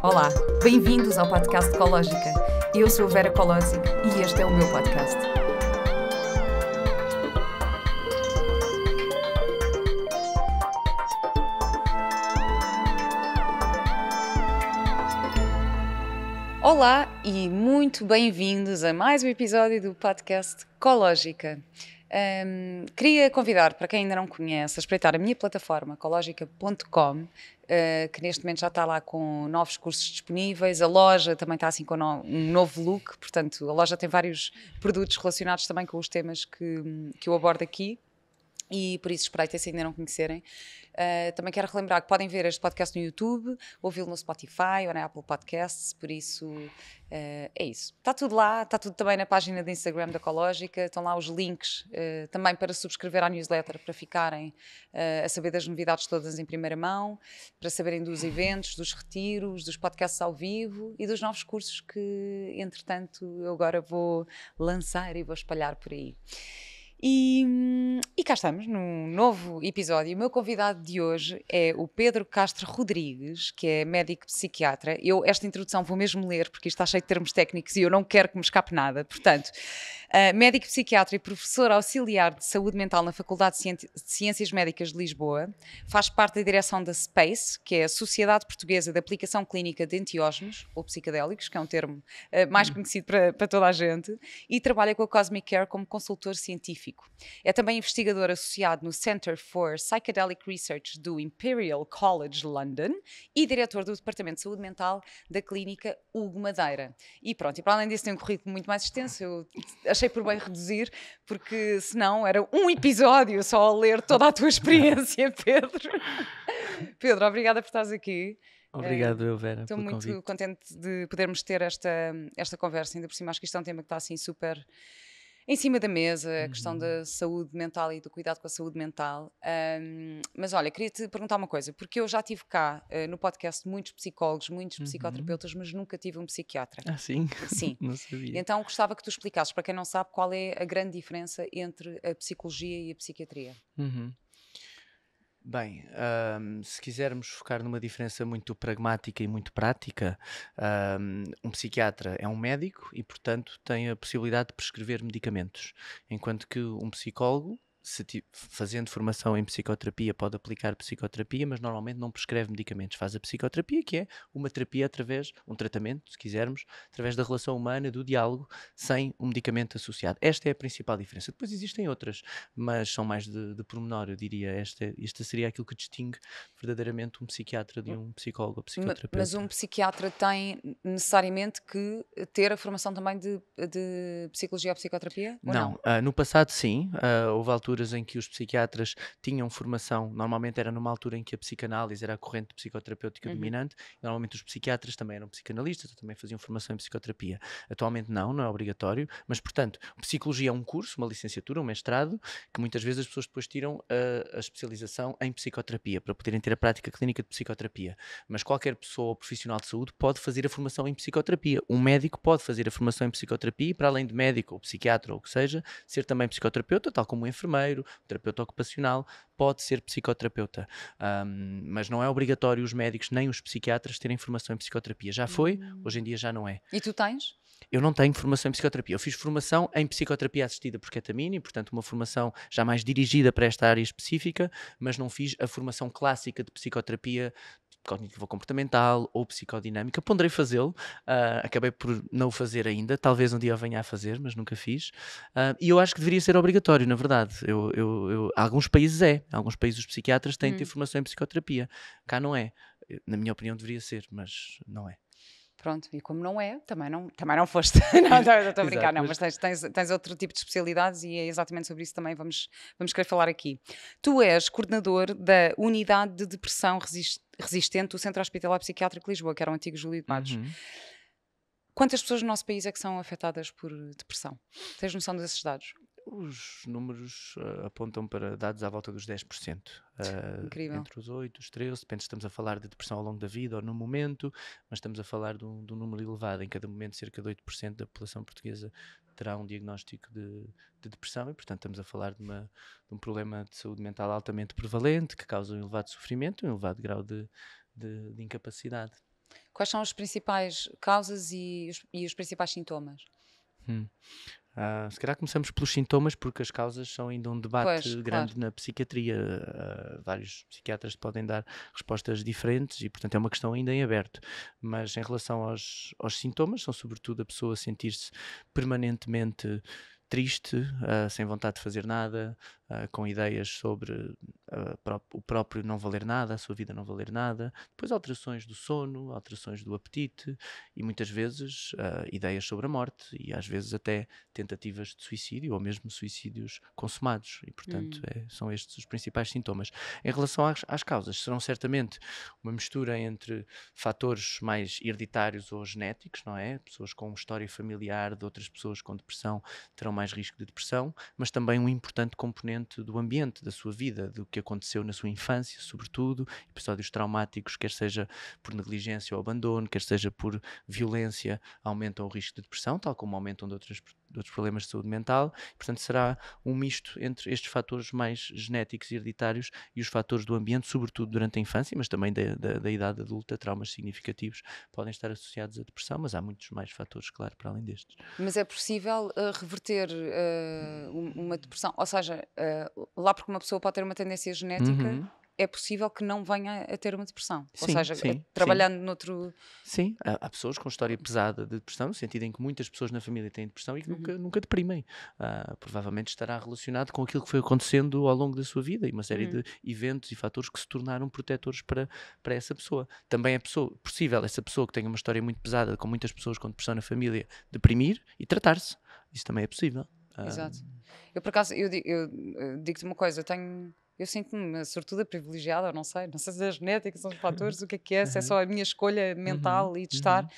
Olá, bem-vindos ao podcast Ecológica. Eu sou a Vera Colosi e este é o meu podcast. Olá e muito bem-vindos a mais um episódio do podcast Ecológica. Um, queria convidar, para quem ainda não conhece, a espreitar a minha plataforma, cologica.com, Uh, que neste momento já está lá com novos cursos disponíveis, a loja também está assim com no, um novo look, portanto a loja tem vários produtos relacionados também com os temas que, que eu abordo aqui e por isso espero que se ainda não conhecerem. Uh, também quero relembrar que podem ver este podcast no YouTube, ouvi-lo no Spotify ou na Apple Podcasts, por isso uh, é isso. Está tudo lá, está tudo também na página do Instagram da Ecológica, estão lá os links uh, também para subscrever à newsletter, para ficarem a saber das novidades todas em primeira mão, para saberem dos eventos, dos retiros, dos podcasts ao vivo e dos novos cursos que, entretanto, eu agora vou lançar e vou espalhar por aí. E, e cá estamos num novo episódio. O meu convidado de hoje é o Pedro Castro Rodrigues, que é médico psiquiatra. Eu esta introdução vou mesmo ler, porque isto está cheio de termos técnicos e eu não quero que me escape nada. Portanto, ah, médico psiquiatra e professor auxiliar de saúde mental na Faculdade de Ciências Médicas de Lisboa, faz parte da direção da SPACE, que é a Sociedade Portuguesa de Aplicação Clínica de Antiógenos ou Psicadélicos, que é um termo uh, mais hum. conhecido para, para toda a gente, e trabalha com a Cosmic Care como consultor científico. É também investigador associado no Center for Psychedelic Research do Imperial College London e diretor do Departamento de Saúde Mental da Clínica Hugo Madeira. E pronto, e para além disso tem um currículo muito mais extenso, eu achei por bem reduzir, porque senão era um episódio só a ler toda a tua experiência, Pedro. Pedro, obrigada por estás aqui. Obrigado, eu, eh, Vera. Estou muito convite. contente de podermos ter esta, esta conversa, ainda por cima acho que isto é um tema que está assim super em cima da mesa, a uhum. questão da saúde mental e do cuidado com a saúde mental. Um, mas olha, queria te perguntar uma coisa, porque eu já tive cá uh, no podcast muitos psicólogos, muitos uhum. psicoterapeutas, mas nunca tive um psiquiatra. Ah, sim? Sim. não sabia. Então gostava que tu explicasses, para quem não sabe, qual é a grande diferença entre a psicologia e a psiquiatria. Uhum. Bem, um, se quisermos focar numa diferença muito pragmática e muito prática, um, um, psiquiatra é um médico e, portanto, tem a possibilidade de prescrever medicamentos, enquanto que um psicólogo se, fazendo formação em psicoterapia, pode aplicar psicoterapia, mas normalmente não prescreve medicamentos. Faz a psicoterapia, que é uma terapia através, um tratamento, se quisermos, através da relação humana, do diálogo, sem um medicamento associado. Esta é a principal diferença. Depois existem outras, mas são mais de, de pormenor, eu diria. Esta, esta seria aquilo que distingue verdadeiramente um psiquiatra de hum. um psicólogo ou psicoterapeuta. Mas um psiquiatra tem necessariamente que ter a formação também de, de psicologia ou psicoterapia? Ou não, não? Uh, no passado sim, uh, houve alturas alturas em que os psiquiatras tinham formação, normalmente era numa altura em que a psicanálise era a corrente psicoterapêutica uhum. dominante, normalmente os psiquiatras também eram psicanalistas, também faziam formação em psicoterapia. Atualmente não, não é obrigatório, mas portanto, psicologia é um curso, uma licenciatura, um mestrado, que muitas vezes as pessoas depois tiram a, ah, a especialização em psicoterapia, para poderem ter a prática clínica de psicoterapia. Mas qualquer pessoa profissional de saúde pode fazer a formação em psicoterapia. Um médico pode fazer a formação em psicoterapia e, para além de médico ou psiquiatra ou o que seja, ser também psicoterapeuta, tal como um enfermeiro terapeuta ocupacional, pode ser psicoterapeuta. Um, mas não é obrigatório os médicos nem os psiquiatras terem formação em psicoterapia. Já foi, hum. hoje em dia já não é. E tu tens? eu não tenho formação em psicoterapia. Eu fiz formação em psicoterapia assistida por ketamina, e, portanto, uma formação já mais dirigida para esta área específica, mas não fiz a formação clássica de psicoterapia cognitivo-comportamental ou psicodinâmica. Ponderei fazê-lo, uh, acabei por não o fazer ainda, talvez um dia eu venha a fazer, mas nunca fiz. Uh, e eu acho que deveria ser obrigatório, na verdade. Eu, eu, eu alguns países é, alguns países os psiquiatras têm hum. de ter hum. formação em psicoterapia, cá não é. Na minha opinião, deveria ser, mas não é. Pronto, e como não é, também não, também não foste. não, estou a brincar, não, mas tens, tens, tens, outro tipo de especialidades e é exatamente sobre isso também vamos, vamos querer falar aqui. Tu és coordenador da Unidade de Depressão Resist Resistente do Centro Hospitalar Psiquiátrico Lisboa, que era o antigo Júlio de Matos. Uhum. Quantas pessoas no nosso país é que são afetadas por depressão? Tens noção desses dados? os números uh, apontam para dados à volta dos 10%. Uh, eh, Incrível. Entre os 8, os 13, depende se estamos a falar de depressão ao longo da vida ou no momento, mas estamos a falar de um, de um número elevado. Em cada momento, cerca de 8% da população portuguesa terá um diagnóstico de, de, depressão e, portanto, estamos a falar de, uma, de, um problema de saúde mental altamente prevalente que causa um elevado sofrimento, um elevado grau de, de incapacidade. Quais são as principais causas e os, e os principais sintomas? Hum. Uh, se calhar começamos pelos sintomas, porque as causas são ainda um debate pois, grande claro. na psiquiatria. Uh, vários psiquiatras podem dar respostas diferentes e, portanto, é uma questão ainda em aberto. Mas em relação aos, aos sintomas, são sobretudo a pessoa sentir-se permanentemente triste, uh, sem vontade de fazer nada, uh, com ideias sobre uh, pró o próprio não valer nada, a sua vida não valer nada, depois alterações do sono, alterações do apetite e muitas vezes ah, ideias sobre a morte e às vezes até tentativas de suicídio ou mesmo suicídios consumados. E portanto hum. é, são estes os principais sintomas. Em relação às, às causas, serão certamente uma mistura entre fatores mais hereditários ou genéticos, não é? Pessoas com história familiar de outras pessoas com depressão terão mais risco de depressão, mas também um importante componente do ambiente, da sua vida, do que aconteceu na sua infância, sobretudo, episódios traumáticos, quer seja por negligência ou abandono, quer seja por violência, aumentam o risco de depressão, tal como aumentam de outras de outros problemas de saúde mental. Portanto, será um misto entre estes fatores mais genéticos e hereditários e os fatores do ambiente, sobretudo durante a infância, mas também da, da, da idade adulta. Traumas significativos podem estar associados à depressão, mas há muitos mais fatores, claro, para além destes. Mas é possível uh, reverter uh, uma depressão? Ou seja, uh, lá porque uma pessoa pode ter uma tendência genética. Uhum é possível que não venha a ter uma depressão. Sim, Ou seja, sim, trabalhando sim. noutro. Sim, há, há, pessoas com história pesada de depressão, no sentido em que muitas pessoas na família têm depressão e que uhum. nunca, nunca deprimem. Uh, provavelmente estará relacionado com aquilo que foi acontecendo ao longo da sua vida e uma série uhum. de eventos e fatores que se tornaram protetores para, para essa pessoa. Também é pessoa, possível essa pessoa que tenha uma história muito pesada, com muitas pessoas com depressão na família, deprimir e tratar-se. Isso também é possível. Ah, Exato. Eu, por acaso, eu, eu eh, digo-te uma coisa, eu tenho eu sinto-me sortuda privilegiada, não sei, não sei se é genética, são os fatores, o que é que é, se é só a minha escolha mental uhum. e de uhum. estar.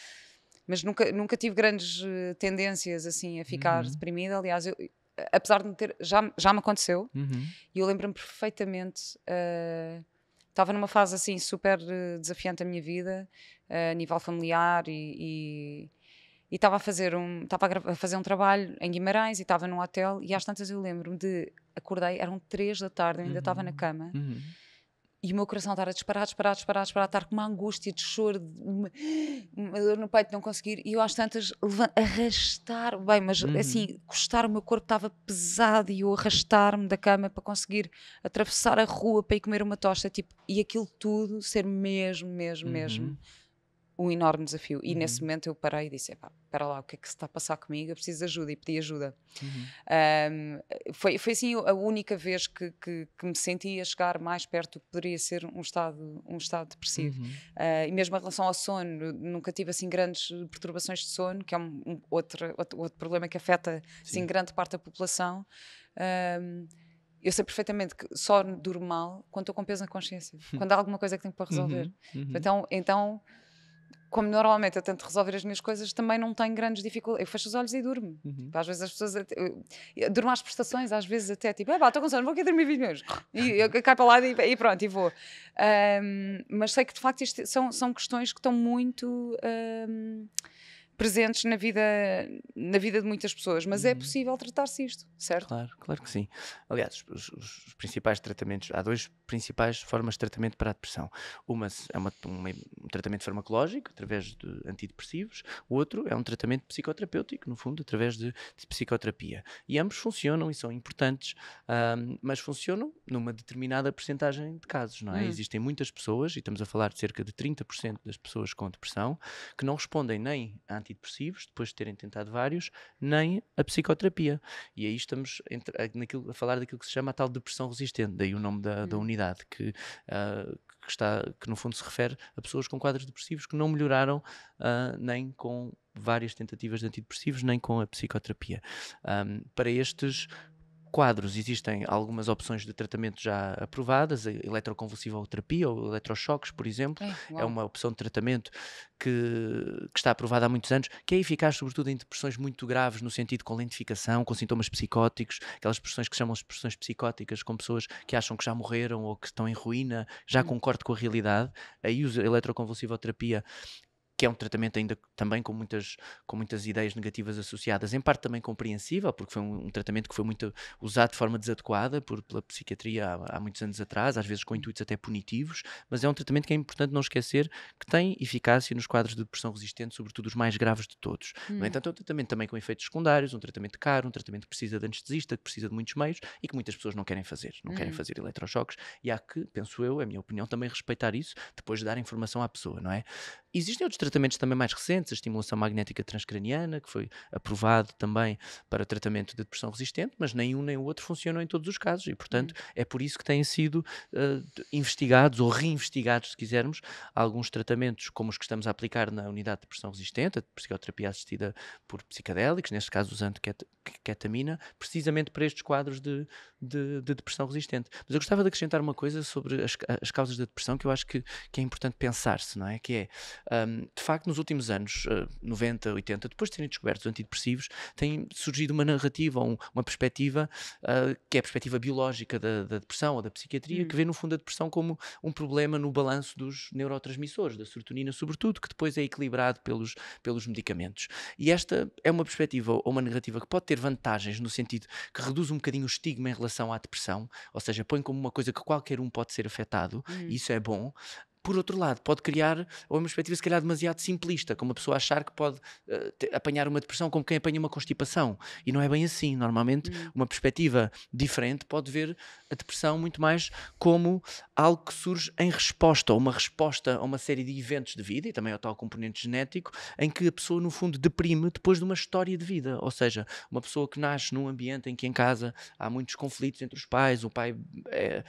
Mas nunca, nunca tive grandes eh, tendências assim a ficar uhum. deprimida. Aliás, eu, eh, apesar de me ter. Já, já me aconteceu uhum. e eu lembro-me perfeitamente. Uh, estava numa fase assim super desafiante da minha vida, a nível familiar e, e estava a fazer um estava a fazer um trabalho em Guimarães e estava num hotel e às tantas eu lembro-me de acordei eram três da tarde eu ainda estava uhum. na cama uhum. e o meu coração estava a disparar disparar disparar disparar estar com uma angústia de choro de uma, uma, dor no peito de não conseguir e eu às tantas arrastar bem mas uhum. assim custar o meu corpo estava pesado e eu arrastar-me da cama para conseguir atravessar a rua para ir comer uma tosta tipo e aquilo tudo ser mesmo mesmo mesmo uhum um enorme desafio. E uhum. nesse momento eu parei e disse: espera lá, o que é que se está a passar comigo? Eu preciso de ajuda e pedi ajuda. Uhum. Um, foi, foi assim a única vez que, que, que, me senti a chegar mais perto do que poderia ser um estado, um estado depressivo. Uhum. Uh, e mesmo em relação ao sono, nunca tive assim grandes perturbações de sono, que é um, um outro, outro, outro, problema que afeta assim, grande parte da população. Um, eu sei perfeitamente que só durmo mal quando estou com peso na consciência, quando há alguma coisa que tenho para resolver. Uhum. Uhum. Então, então como normalmente eu tento resolver as minhas coisas, também não tenho grandes dificuldades. Eu fecho os olhos e durmo. Uhum. Tipo, às vezes as pessoas. Até, eu, eu durmo às prestações, às vezes até tipo, é ah, pá, estou com sono, vou aqui dormir 20 minutos. E eu caio para lá e, e pronto, e vou. Um, mas sei que de facto isto são, são questões que estão muito. Um, presentes na vida, na vida de muitas pessoas, mas é uhum. possível tratar-se isto, certo? Claro, claro que sim. Aliás, os, os, principais tratamentos, há duas principais formas de tratamento para a depressão. Uma é uma, uma, um tratamento farmacológico, através de antidepressivos, o outro é um tratamento psicoterapêutico, no fundo, através de, de psicoterapia. E ambos funcionam e são importantes, um, mas funcionam numa determinada porcentagem de casos, não é? Hum. Existem muitas pessoas, e estamos a falar de cerca de 30% das pessoas com depressão, que não respondem nem a antidepressivos, depois de terem tentado vários, nem a psicoterapia. E aí estamos entre, naquilo, a falar daquilo que se chama a tal depressão resistente, daí o nome da, da hum. unidade, que, uh, que, está, que no fundo se refere a pessoas com quadros depressivos que não melhoraram uh, nem com várias tentativas de antidepressivos, nem com a psicoterapia. Um, para estes, quadros existem algumas opções de tratamento já aprovadas, a eletroconvulsivoterapia ou eletrochoques, por exemplo, é, é uma opção de tratamento que, que, está aprovada há muitos anos, que é eficaz sobretudo em depressões muito graves, no sentido com lentificação, com sintomas psicóticos, aquelas depressões que se chamam de depressões psicóticas, com pessoas que acham que já morreram ou que estão em ruína, já hum. com com a realidade, aí a eletroconvulsivoterapia que é um tratamento ainda também com muitas, com muitas ideias negativas associadas, em parte também compreensível, porque foi um, um tratamento que foi muito usado de forma desadequada por, pela psiquiatria há, há, muitos anos atrás, às vezes com intuitos até punitivos, mas é um tratamento que é importante não esquecer que tem eficácia nos quadros de depressão resistente, sobretudo os mais graves de todos. Hum. No entanto, é um tratamento também com efeitos secundários, um tratamento caro, um tratamento que precisa de anestesista, que precisa de muitos meios e que muitas pessoas não querem fazer, não hum. querem fazer eletrochoques, e há que, penso eu, é a minha opinião, também respeitar isso, depois de dar informação à pessoa, não é? Existem outros tratamentos também mais recentes, a estimulação magnética transcraniana, que foi aprovado também para tratamento de depressão resistente, mas nenhum nem o outro funcionam em todos os casos e, portanto, hum. é por isso que têm sido uh, investigados ou reinvestigados, se quisermos, alguns tratamentos como os que estamos a aplicar na unidade de depressão resistente, a psicoterapia assistida por psicadélicos, neste caso usando ketamina, precisamente para estes quadros de, de, de, depressão resistente. Mas eu gostava de acrescentar uma coisa sobre as, as causas da depressão que eu acho que, que é importante pensar-se, não é? Que é um, de facto, nos últimos anos, 90, eh, 80, depois de terem descoberto os antidepressivos, tem surgido uma narrativa, uma perspectiva, eh, que é a perspectiva biológica da, da depressão ou da psiquiatria, hum. que vê, no fundo, a depressão como um problema no balanço dos neurotransmissores, da serotonina, sobretudo, que depois é equilibrado pelos, pelos medicamentos. E esta é uma perspectiva ou uma narrativa que pode ter vantagens no sentido que reduz um bocadinho o estigma em relação à depressão, ou seja, põe como uma coisa que qualquer um pode ser afetado, hum. e isso é bom, por outro lado, pode criar uma perspectiva, se calhar, demasiado simplista, como a pessoa achar que pode uh, apanhar uma depressão como quem apanha uma constipação. E não é bem assim. Normalmente, hum. uma perspectiva diferente pode ver a depressão muito mais como algo que surge em resposta, ou uma resposta a uma série de eventos de vida e também ao tal componente genético, em que a pessoa, no fundo, deprime depois de uma história de vida. Ou seja, uma pessoa que nasce num ambiente em que em casa há muitos conflitos entre os pais, o pai é,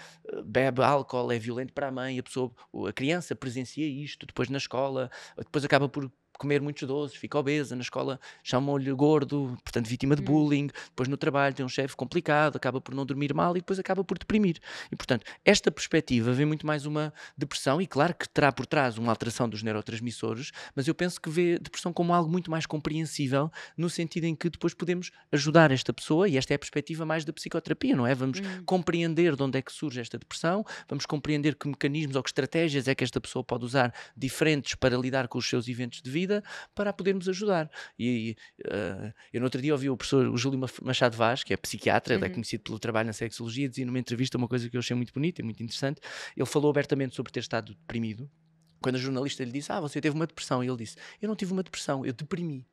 bebe álcool, é violento para a mãe, a pessoa, a criança criança presencia isto, depois na escola, depois acaba por comer muitos doces, fica obesa, na escola chamam-lhe gordo, portanto vítima de hum. bullying, depois no trabalho tem um chefe complicado, acaba por não dormir mal e depois acaba por deprimir. E portanto, esta perspectiva vê muito mais uma depressão e claro que terá por trás uma alteração dos neurotransmissores, mas eu penso que vê depressão como algo muito mais compreensível no sentido em que depois podemos ajudar esta pessoa e esta é a perspectiva mais da psicoterapia, não é? Vamos hum. compreender de onde é que surge esta depressão, vamos compreender que mecanismos ou que estratégias é que esta pessoa pode usar diferentes para lidar com os seus eventos de vida vida para a podermos ajudar. E, uh, eu no outro dia ouvi o professor o Júlio Machado Vaz, que é psiquiatra, é uhum. é conhecido pelo trabalho na sexologia, dizia numa entrevista uma coisa que eu achei muito bonita e muito interessante. Ele falou abertamente sobre ter estado deprimido. Quando a jornalista lhe disse, ah, você teve uma depressão, e ele disse, eu não tive uma depressão, eu deprimi.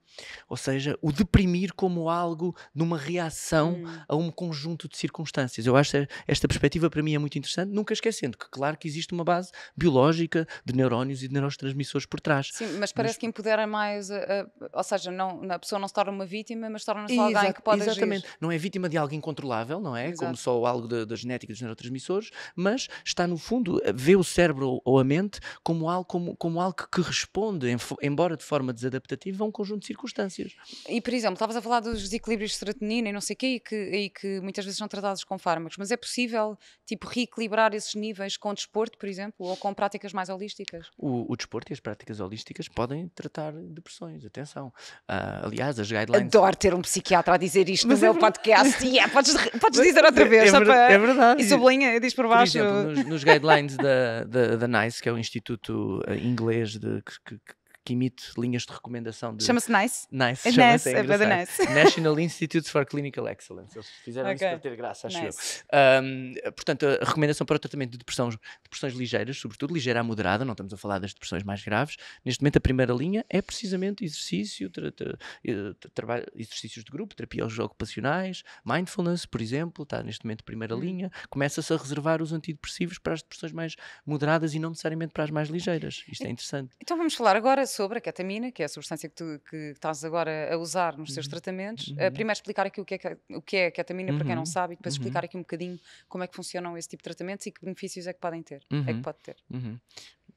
Ou seja, o deprimir como algo numa reação hum. a um conjunto de circunstâncias. Eu acho esta perspectiva para mim é muito interessante, nunca esquecendo que, claro, que existe uma base biológica de neurónios e de neurotransmissores por trás. Sim, mas parece mas... que empodera mais, a, eh, a, eh, ou seja, não, a pessoa não se torna uma vítima, mas torna-se alguém que pode Exatamente, agir. não é vítima de algo incontrolável, não é? Exato. Como só algo da, genética dos neurotransmissores, mas está no fundo, eh, vê o cérebro ou a mente como algo, como, como algo que responde, embora de forma desadaptativa, a um conjunto de circunstâncias circunstâncias. E, por exemplo, estavas a falar dos desequilíbrios de serotonina e não sei o quê, e que, e que muitas vezes são tratados com fármacos, mas é possível, tipo, reequilibrar esses níveis com desporto, por exemplo, ou com práticas mais holísticas? O, o desporto e as práticas holísticas podem tratar depressões, atenção. Uh, aliás, as guidelines... Adoro ter um psiquiatra a dizer isto mas no é meu podcast. yeah, é, podes, podes dizer outra é vez. É, é, para... é verdade. E sublinha, diz por baixo. Por exemplo, nos, nos guidelines da, da, da NICE, que é o Instituto ah, Inglês de, que, que que emite linhas de recomendação. Chama-se NICE? NICE, é chama-se, é é NICE. National Institute for Clinical Excellence. Eles fizeram okay. isso para ter graça, acho nice. eu. Um, portanto, a recomendação para o tratamento de depressões, depressões ligeiras, sobretudo ligeira a moderada, não estamos a falar das depressões mais graves. Neste momento, a primeira linha é precisamente exercício, tra tra eh, tra exercícios de grupo, terapias ocupacionais, mindfulness, por exemplo, está neste momento primeira hum. linha. Começa-se a reservar os antidepressivos para as depressões mais moderadas e não necessariamente para as mais ligeiras. Isto é interessante. Então vamos falar agora sobre a ketamina, que é a substância que tu que estás agora a usar nos teus uhum. tratamentos. Eh, uhum. Uh, primeiro explicar aqui o que é, o que é a ketamina uhum. para quem não uhum. sabe e depois uhum. explicar aqui um bocadinho como é que funcionam esse tipo de tratamentos e que benefícios é que podem ter, é que uhum. pode ter.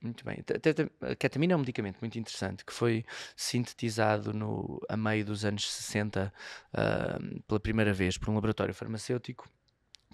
Muito bem. A ketamina é um medicamento muito interessante que foi sintetizado no, a meio dos anos 60 uh, pela primeira vez por um laboratório farmacêutico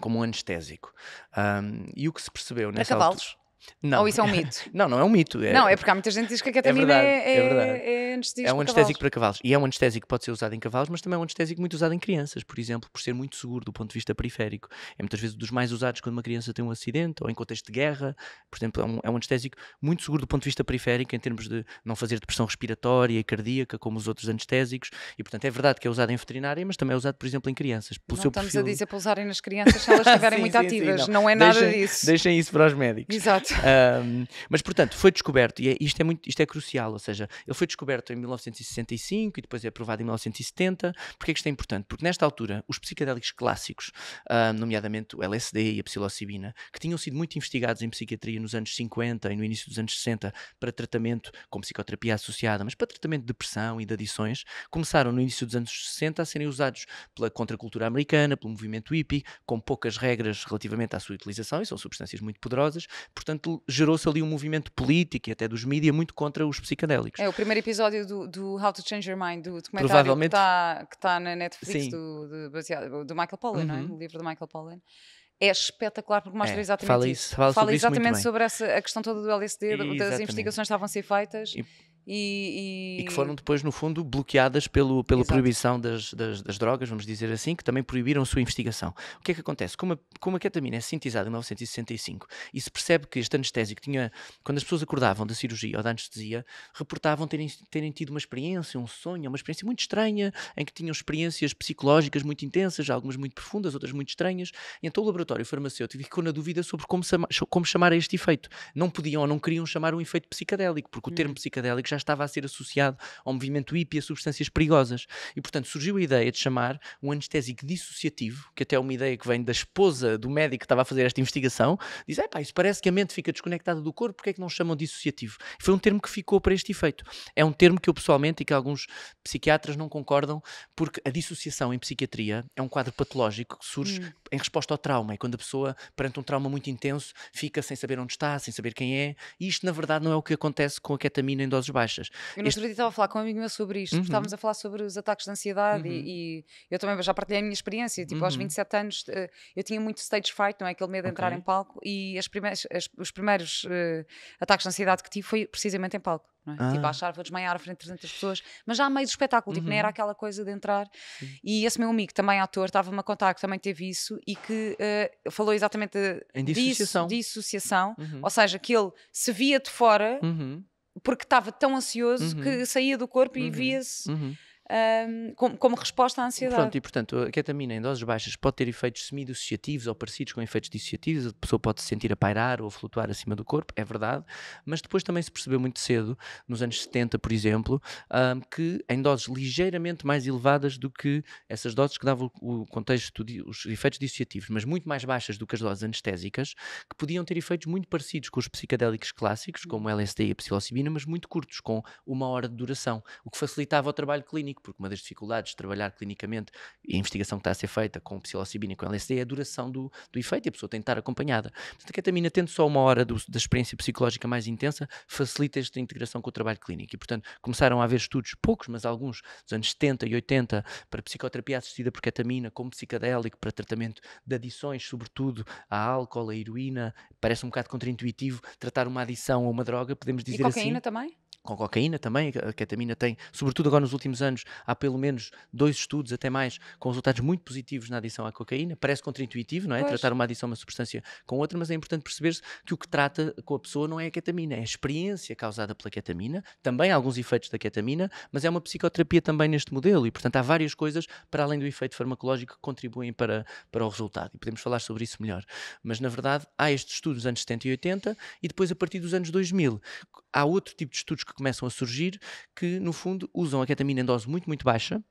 como um anestésico. Um, e o que se percebeu nessa para cavalos? Não. Ou isso é um mito? não, não é um mito. É... Não, é porque há muita gente que diz que a ketamina é, é-, é, verdade, é, é, anestésico. É um anestésico para cavalos. E é um anestésico que pode ser usado em cavalos, mas também é um anestésico muito usado em crianças, por exemplo, por ser muito seguro do ponto de vista periférico. É muitas vezes dos mais usados quando uma criança tem um acidente ou em contexto de guerra. Por exemplo, é um, é um anestésico muito seguro do ponto de vista periférico, em termos de não fazer depressão respiratória e cardíaca, como os outros anestésicos. E, portanto, é verdade que é usado em veterinária, mas também é usado, por exemplo, em crianças. Pelo não seu estamos perfil... a dizer para usarem nas crianças se elas estiverem muito sim, ativas. Sim, não. não. é nada deixem, disso. Deixem isso para os médicos. Exato. Exato. Um, mas, portanto, foi descoberto, e é, isto é, muito, isto é crucial, ou seja, ele foi descoberto em 1965 e depois é aprovado em 1970. Porquê é que isto é importante? Porque nesta altura, os psicadélicos clássicos, ah, nomeadamente o LSD e a psilocibina, que tinham sido muito investigados em psiquiatria nos anos 50 e no início dos anos 60 para tratamento com psicoterapia associada, mas para tratamento de depressão e de adições, começaram no início dos anos 60 a serem usados pela contracultura americana, pelo movimento hippie, com poucas regras relativamente à sua utilização, e são substâncias muito poderosas, portanto portanto, gerou-se ali um movimento político e até dos mídias muito contra os psicadélicos. É o primeiro episódio do, do How to Change Your Mind, do documentário que está tá na Netflix, do, do, do, Michael Pollan, uhum. não é? Uhum. O livro do Michael Pollan é espetacular porque mostra é, exatamente fala isso. Fala, fala sobre exatamente sobre essa, a questão toda do LSD, das investigações que estavam a ser feitas e, e, e... e, que foram depois, no fundo, bloqueadas pelo, pela Exato. proibição das, das, das, drogas, vamos dizer assim, que também proibiram a sua investigação. O que é que acontece? Como a, como a ketamina é sintetizada em 1965 e se percebe que este anestésico tinha, quando as pessoas acordavam da cirurgia ou da anestesia, reportavam terem, terem tido uma experiência, um sonho, uma experiência muito estranha, em que tinham experiências psicológicas muito intensas, algumas muito profundas, outras muito estranhas. E então o laboratório farmacêutico ficou na dúvida sobre como, como chamar a este efeito. Não podiam ou não queriam chamar um efeito psicadélico, porque o termo uhum. psicadélico já já estava a ser associado ao movimento hippie e a substâncias perigosas. E, portanto, surgiu a ideia de chamar um anestésico dissociativo, que até é uma ideia que vem da esposa do médico que estava a fazer esta investigação, diz, é pá, isso parece que a mente fica desconectada do corpo, porque é que não chamam dissociativo? Foi um termo que ficou para este efeito. É um termo que eu pessoalmente e que alguns psiquiatras não concordam, porque a dissociação em psiquiatria é um quadro patológico que surge hum. em resposta ao trauma, é quando a pessoa, perante um trauma muito intenso, fica sem saber onde está, sem saber quem é, e isto na verdade não é o que acontece com a ketamina em doses baixas baixas. Eu no outro estava a falar com um amigo meu sobre isto, uhum. estávamos a falar sobre os ataques de ansiedade uhum. e, e, eu também já partilhei a minha experiência, tipo, uhum. aos 27 anos eh, eu tinha muito stage fright, não é? Aquele medo de okay. entrar em palco e as primeiras, as, os primeiros uh, ataques de ansiedade que tive foi precisamente em palco. É? Tipo, ah. Tipo, a achar vou desmaiar à frente de 300 pessoas, mas já a meio do espetáculo, uhum. tipo, nem era uhum. aquela coisa de entrar. E esse meu amigo, também ator, estava-me a contar que também teve isso e que uh, falou exatamente dissociação. Disso, dissociação uhum. Ou seja, que ele se via de fora. Uhum porque estava tão ansioso uhum. que saía do corpo uhum. e via-se. Uhum como, como, resposta à ansiedade. Pronto, e portanto, a ketamina em doses baixas pode ter efeitos semi dissociativos ou parecidos com efeitos dissociativos, a pessoa pode se sentir a pairar ou a flutuar acima do corpo, é verdade, mas depois também se percebeu muito cedo, nos anos 70, por exemplo, um, que em doses ligeiramente mais elevadas do que essas doses que davam o contexto, os efeitos dissociativos, mas muito mais baixas do que as doses anestésicas, que podiam ter efeitos muito parecidos com os psicadélicos clássicos, como o LSD e a psilocibina, mas muito curtos, com uma hora de duração, o que facilitava o trabalho clínico clínico, porque uma das dificuldades de trabalhar clinicamente e a investigação que está a ser feita com psilocibina e com LSD é a duração do, do efeito e a pessoa tem de estar acompanhada. Portanto, a ketamina, tendo só uma hora do, da experiência psicológica mais intensa, facilita esta integração com o trabalho clínico. E, portanto, começaram a haver estudos, poucos, mas alguns, dos anos 70 e 80, para psicoterapia assistida por ketamina, como psicadélico, para tratamento de adições, sobretudo a álcool, a heroína. Parece um bocado contraintuitivo tratar uma adição a uma droga, podemos dizer assim. e cocaína assim. também? com cocaína também, a ketamina tem, sobretudo agora nos últimos anos, há pelo menos dois estudos, até mais, com resultados muito positivos na adição à cocaína. Parece contraintuitivo, não é? Pois. Tratar uma adição a uma substância com outra, mas é importante perceber-se que o que trata com a pessoa não é a ketamina, é a experiência causada pela ketamina, também alguns efeitos da ketamina, mas é uma psicoterapia também neste modelo e, portanto, há várias coisas para além do efeito farmacológico que contribuem para, para o resultado e podemos falar sobre isso melhor. Mas, na verdade, há estes estudos dos anos 70 e 80 e depois, a partir dos anos 2000, há outro tipo de estudos que começam a surgir que, no fundo, usam a ketamina em dose muito, muito baixa,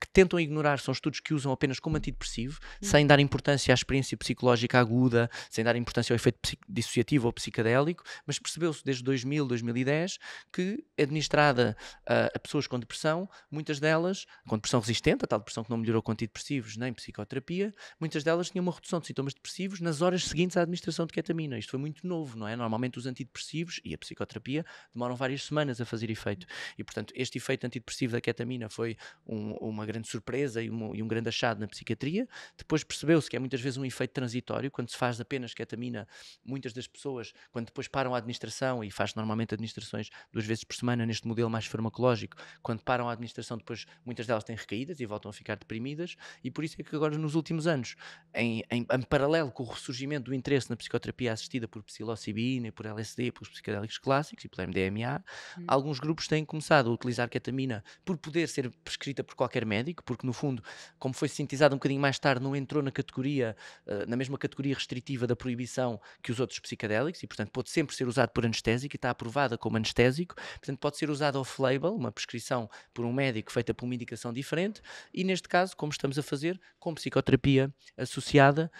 que tentam ignorar, são estudos que usam apenas como antidepressivo, uhum. sem dar importância à experiência psicológica aguda, sem dar importância ao efeito dissociativo ou psicadélico, mas percebeu-se desde 2000, 2010 que administrada a pessoas com depressão, muitas delas, com depressão resistente, a tal depressão que não melhorou com antidepressivos nem psicoterapia, muitas delas tinham uma redução de sintomas depressivos nas horas seguintes à administração de ketamina. Isto foi muito novo, não é? Normalmente os antidepressivos e a psicoterapia demoram várias semanas a fazer efeito. Uhum. E, portanto, este efeito antidepressivo da ketamina foi um, uma grande surpresa e, um, e um grande achado na psiquiatria. Depois percebeu-se que é muitas vezes um efeito transitório, quando se faz apenas ketamina, muitas das pessoas, quando depois param a administração, e faz normalmente administrações duas vezes por semana neste modelo mais farmacológico, quando param a administração, depois muitas delas têm recaídas e voltam a ficar deprimidas, e por isso é que agora nos últimos anos, em, em, em paralelo com o ressurgimento do interesse na psicoterapia assistida por psilocibina, por LSD, pelos psicodélicos clássicos e pelo MDMA, Uhum. Alguns grupos têm começado a utilizar ketamina por poder ser prescrita por qualquer médico, porque no fundo, como foi sintetizado um bocadinho mais tarde, não entrou na categoria, uh, na mesma categoria restritiva da proibição que os outros psicadélicos e, portanto, pode sempre ser usado por anestésico e está aprovada como anestésico, portanto, pode ser usado off-label, uma prescrição por um médico feita por uma indicação diferente e, neste caso, como estamos a fazer, com psicoterapia associada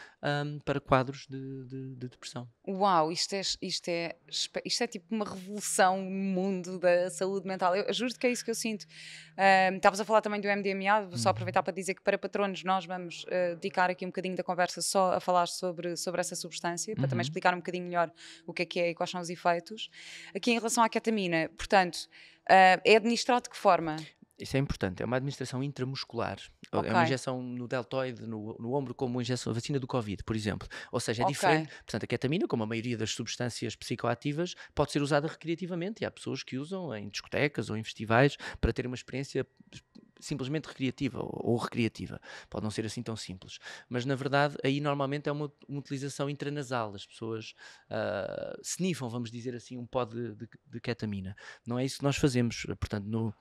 um, para quadros de, de, de, depressão. Uau, isto é, isto, é, isto é tipo uma revolução no mundo da saúde mental. Eu juro que é isso que eu sinto. estavas a falar também do MDMA, vou só hum. aproveitar para dizer que para patronos nós vamos uh, dedicar aqui um bocadinho da conversa só a falar sobre, sobre essa substância, para também uhum. explicar um bocadinho melhor o que é que é e quais são os efeitos. Aqui em relação à ketamina, portanto, uh, é administrado de que forma? Isso é importante, é uma administração intramuscular. Okay. É uma injeção no deltoide, no, no ombro, como uma injeção, a vacina do Covid, por exemplo. Ou seja, é okay. diferente. Portanto, a ketamina, como a maioria das substâncias psicoativas, pode ser usada recreativamente e há pessoas que usam em discotecas ou em festivais para ter uma experiência simplesmente recreativa ou recreativa. Pode não ser assim tão simples. Mas, na verdade, aí normalmente é uma, uma utilização intranasal. As pessoas uh, snifam, vamos dizer assim, um pó de, de, de, ketamina. Não é isso que nós fazemos. Portanto, no,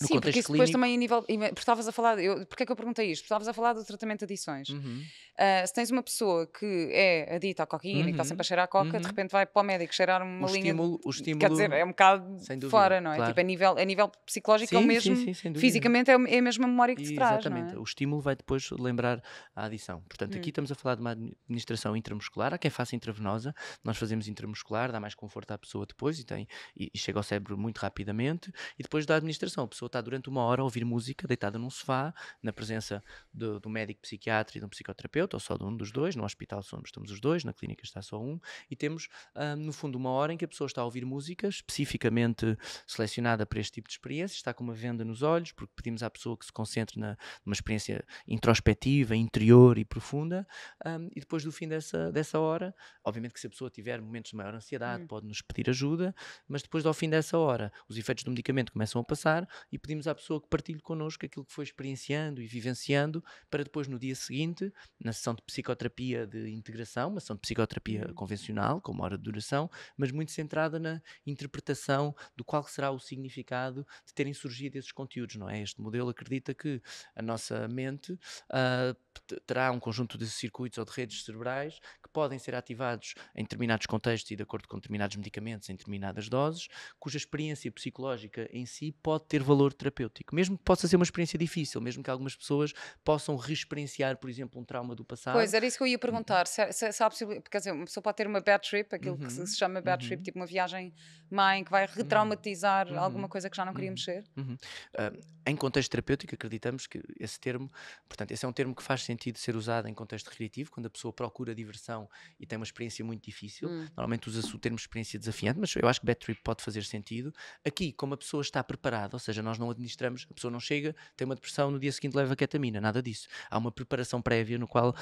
no Sim, porque isso clínico... depois também a nível. Porque estavas a falar. Eu, porque é que eu perguntei isto? Estavas a falar do tratamento de adições. Uhum. Uh, se tens uma pessoa que é adita à cocaína uhum. e está sempre a cheirar a coca, uhum. de repente vai para o médico cheirar uma o linha. Estímulo, o estímulo. Quer dizer, é um bocado fora, não é? Claro. Tipo, a nível, a nível psicológico sim, é o mesmo. Sim, sim, fisicamente é, é a mesma memória que se traz. É? Exatamente. É? O estímulo vai depois lembrar a adição. Portanto, aqui hum. estamos a falar de uma administração intramuscular. Há quem faça intravenosa. Nós fazemos intramuscular, dá mais conforto à pessoa depois e, tem, e, e chega ao cérebro muito rapidamente. E depois da administração a pessoa está durante uma hora a ouvir música deitada num sofá, na presença do, do médico psiquiatra e de um psicoterapeuta, ou só de um dos dois. No hospital somos, estamos os dois, na clínica está só um. E temos, um, ah, no fundo, uma hora em que a pessoa está a ouvir música especificamente selecionada para este tipo de experiência, está com uma venda nos olhos, porque pedimos à pessoa que se concentre na, numa experiência introspectiva, interior e profunda. Um, ah, e depois do fim dessa, dessa hora, obviamente que se a pessoa tiver momentos de maior ansiedade, hum. pode nos pedir ajuda, mas depois, do fim dessa hora, os efeitos do medicamento começam a passar, e pedimos à pessoa que partilhe connosco aquilo que foi experienciando e vivenciando para depois no dia seguinte, na sessão de psicoterapia de integração, uma sessão de psicoterapia uhum. convencional, com uma hora de duração, mas muito centrada na interpretação do qual será o significado de terem surgido esses conteúdos, não é? Este modelo acredita que a nossa mente uh, terá um conjunto de circuitos ou de redes cerebrais que podem ser ativados em determinados contextos e de acordo com determinados medicamentos, em determinadas doses, cuja experiência psicológica em si pode ter valor terapêutico. Mesmo que possa ser uma experiência difícil, mesmo que algumas pessoas possam reexperienciar, por exemplo, um trauma do passado. Pois, era isso que eu ia perguntar. Uhum. Se, se, se há possibilidade, quer dizer, uma pessoa pode ter uma bad trip, aquilo uhum. que se chama bad uhum. trip, tipo uma viagem mãe que vai retraumatizar uhum. alguma coisa que já não queríamos uhum. ser. Uh, uhum. ah, em contexto terapêutico, acreditamos que esse termo, portanto, esse é um termo que faz sentido ser usado em contexto recreativo, quando a pessoa procura diversão e tem uma experiência muito difícil. Hum. Normalmente usa-se o termo experiência desafiante, mas eu acho que bad trip pode fazer sentido. Aqui, como a pessoa está preparada, ou seja, nós não administramos, a pessoa não chega, tem uma depressão, no dia seguinte leva ketamina, nada disso. Há uma preparação prévia no qual uh,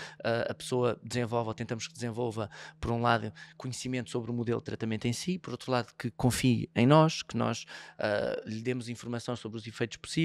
a pessoa desenvolve, ou tentamos que desenvolva, por um lado, conhecimento sobre o modelo de tratamento em si, por outro lado, que confie em nós, que nós uh, lhe demos informação sobre os efeitos possíveis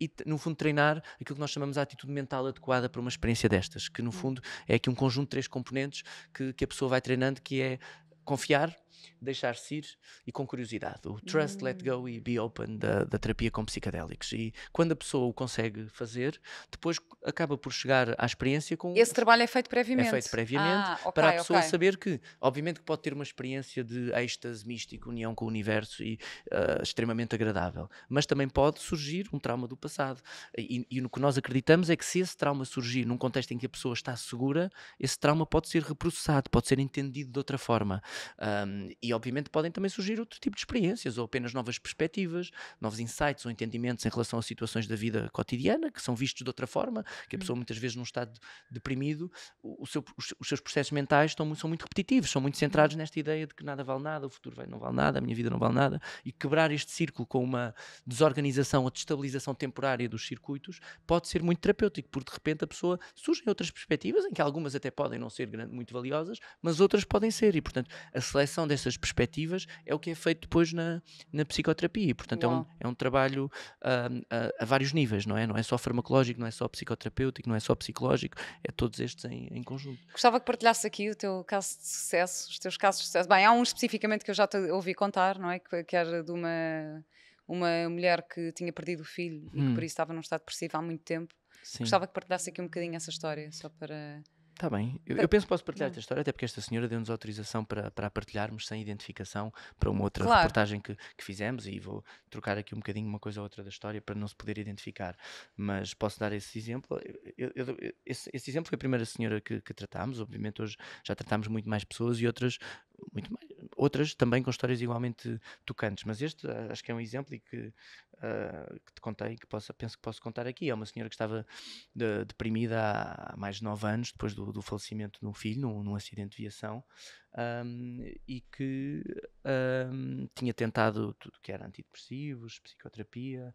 e, no fundo, treinar aquilo que nós chamamos de atitude mental adequada para uma experiência destas, que, no fundo, é aqui um conjunto de três componentes que, que a pessoa vai treinando, que é confiar, deixar-se ir e com curiosidade. O Trust, uhum. Let hum. Go e Be Open da, da terapia com psicadélicos. E quando a pessoa o consegue fazer, depois acaba por chegar à experiência com. Esse trabalho é feito é previamente. É feito previamente ah, okay, para a pessoa okay. saber que, obviamente, que pode ter uma experiência de êxtase místico, união com o universo e uh, extremamente agradável. Mas também pode surgir um trauma do passado. E, e no que nós acreditamos é que se esse trauma surgir num contexto em que a pessoa está segura, esse trauma pode ser reprocessado, pode ser entendido de outra forma. Um, e obviamente podem também surgir outro tipo de experiências, ou apenas novas perspectivas, novos insights ou entendimentos em relação a situações da vida cotidiana, que são vistos de outra forma, que a pessoa muitas vezes num estado deprimido, o seu, os, seus processos mentais estão, são muito repetitivos, são muito centrados nesta ideia de que nada vale nada, o futuro vai, não vale nada, a minha vida não vale nada, e quebrar este círculo com uma desorganização ou destabilização temporária dos circuitos pode ser muito terapêutico, porque de repente a pessoa surgem outras perspectivas, em que algumas até podem não ser muito valiosas, mas outras podem ser, e portanto a seleção dessas essas perspectivas é o que é feito depois na, na psicoterapia. E, portanto, é um, é um trabalho hum, a, a, vários níveis, não é? Não é só farmacológico, não é só psicoterapêutico, não é só psicológico, é todos estes em, em conjunto. Gostava que partilhasse aqui o teu caso de sucesso, os teus casos de sucesso. Bem, há um especificamente que eu já te ouvi contar, não é? Que, que era de uma, uma mulher que tinha perdido o filho hum. e que hum. por isso estava num estado depressivo há muito tempo. Sim. Gostava que partilhasse aqui um bocadinho essa história, só para. Está bem. Eu, eu, penso que posso partilhar esta história, até porque esta senhora deu-nos autorização para, para a partilharmos sem identificação para uma outra claro. reportagem que, que fizemos e vou trocar aqui um bocadinho uma coisa ou outra da história para não se poder identificar. Mas posso dar esse exemplo. Eu, eu, esse, esse, exemplo foi a primeira senhora que, que tratámos. Obviamente, hoje já tratámos muito mais pessoas e outras muito mais, outras também com histórias igualmente tocantes, mas este ah, acho que é um exemplo e que ah, que te contei, que possa, penso que posso contar aqui. É uma senhora que estava de, deprimida há mais de 9 anos, depois do, do falecimento de um filho, num, num acidente de viação, um, e que um, tinha tentado tudo que era antidepressivos, psicoterapia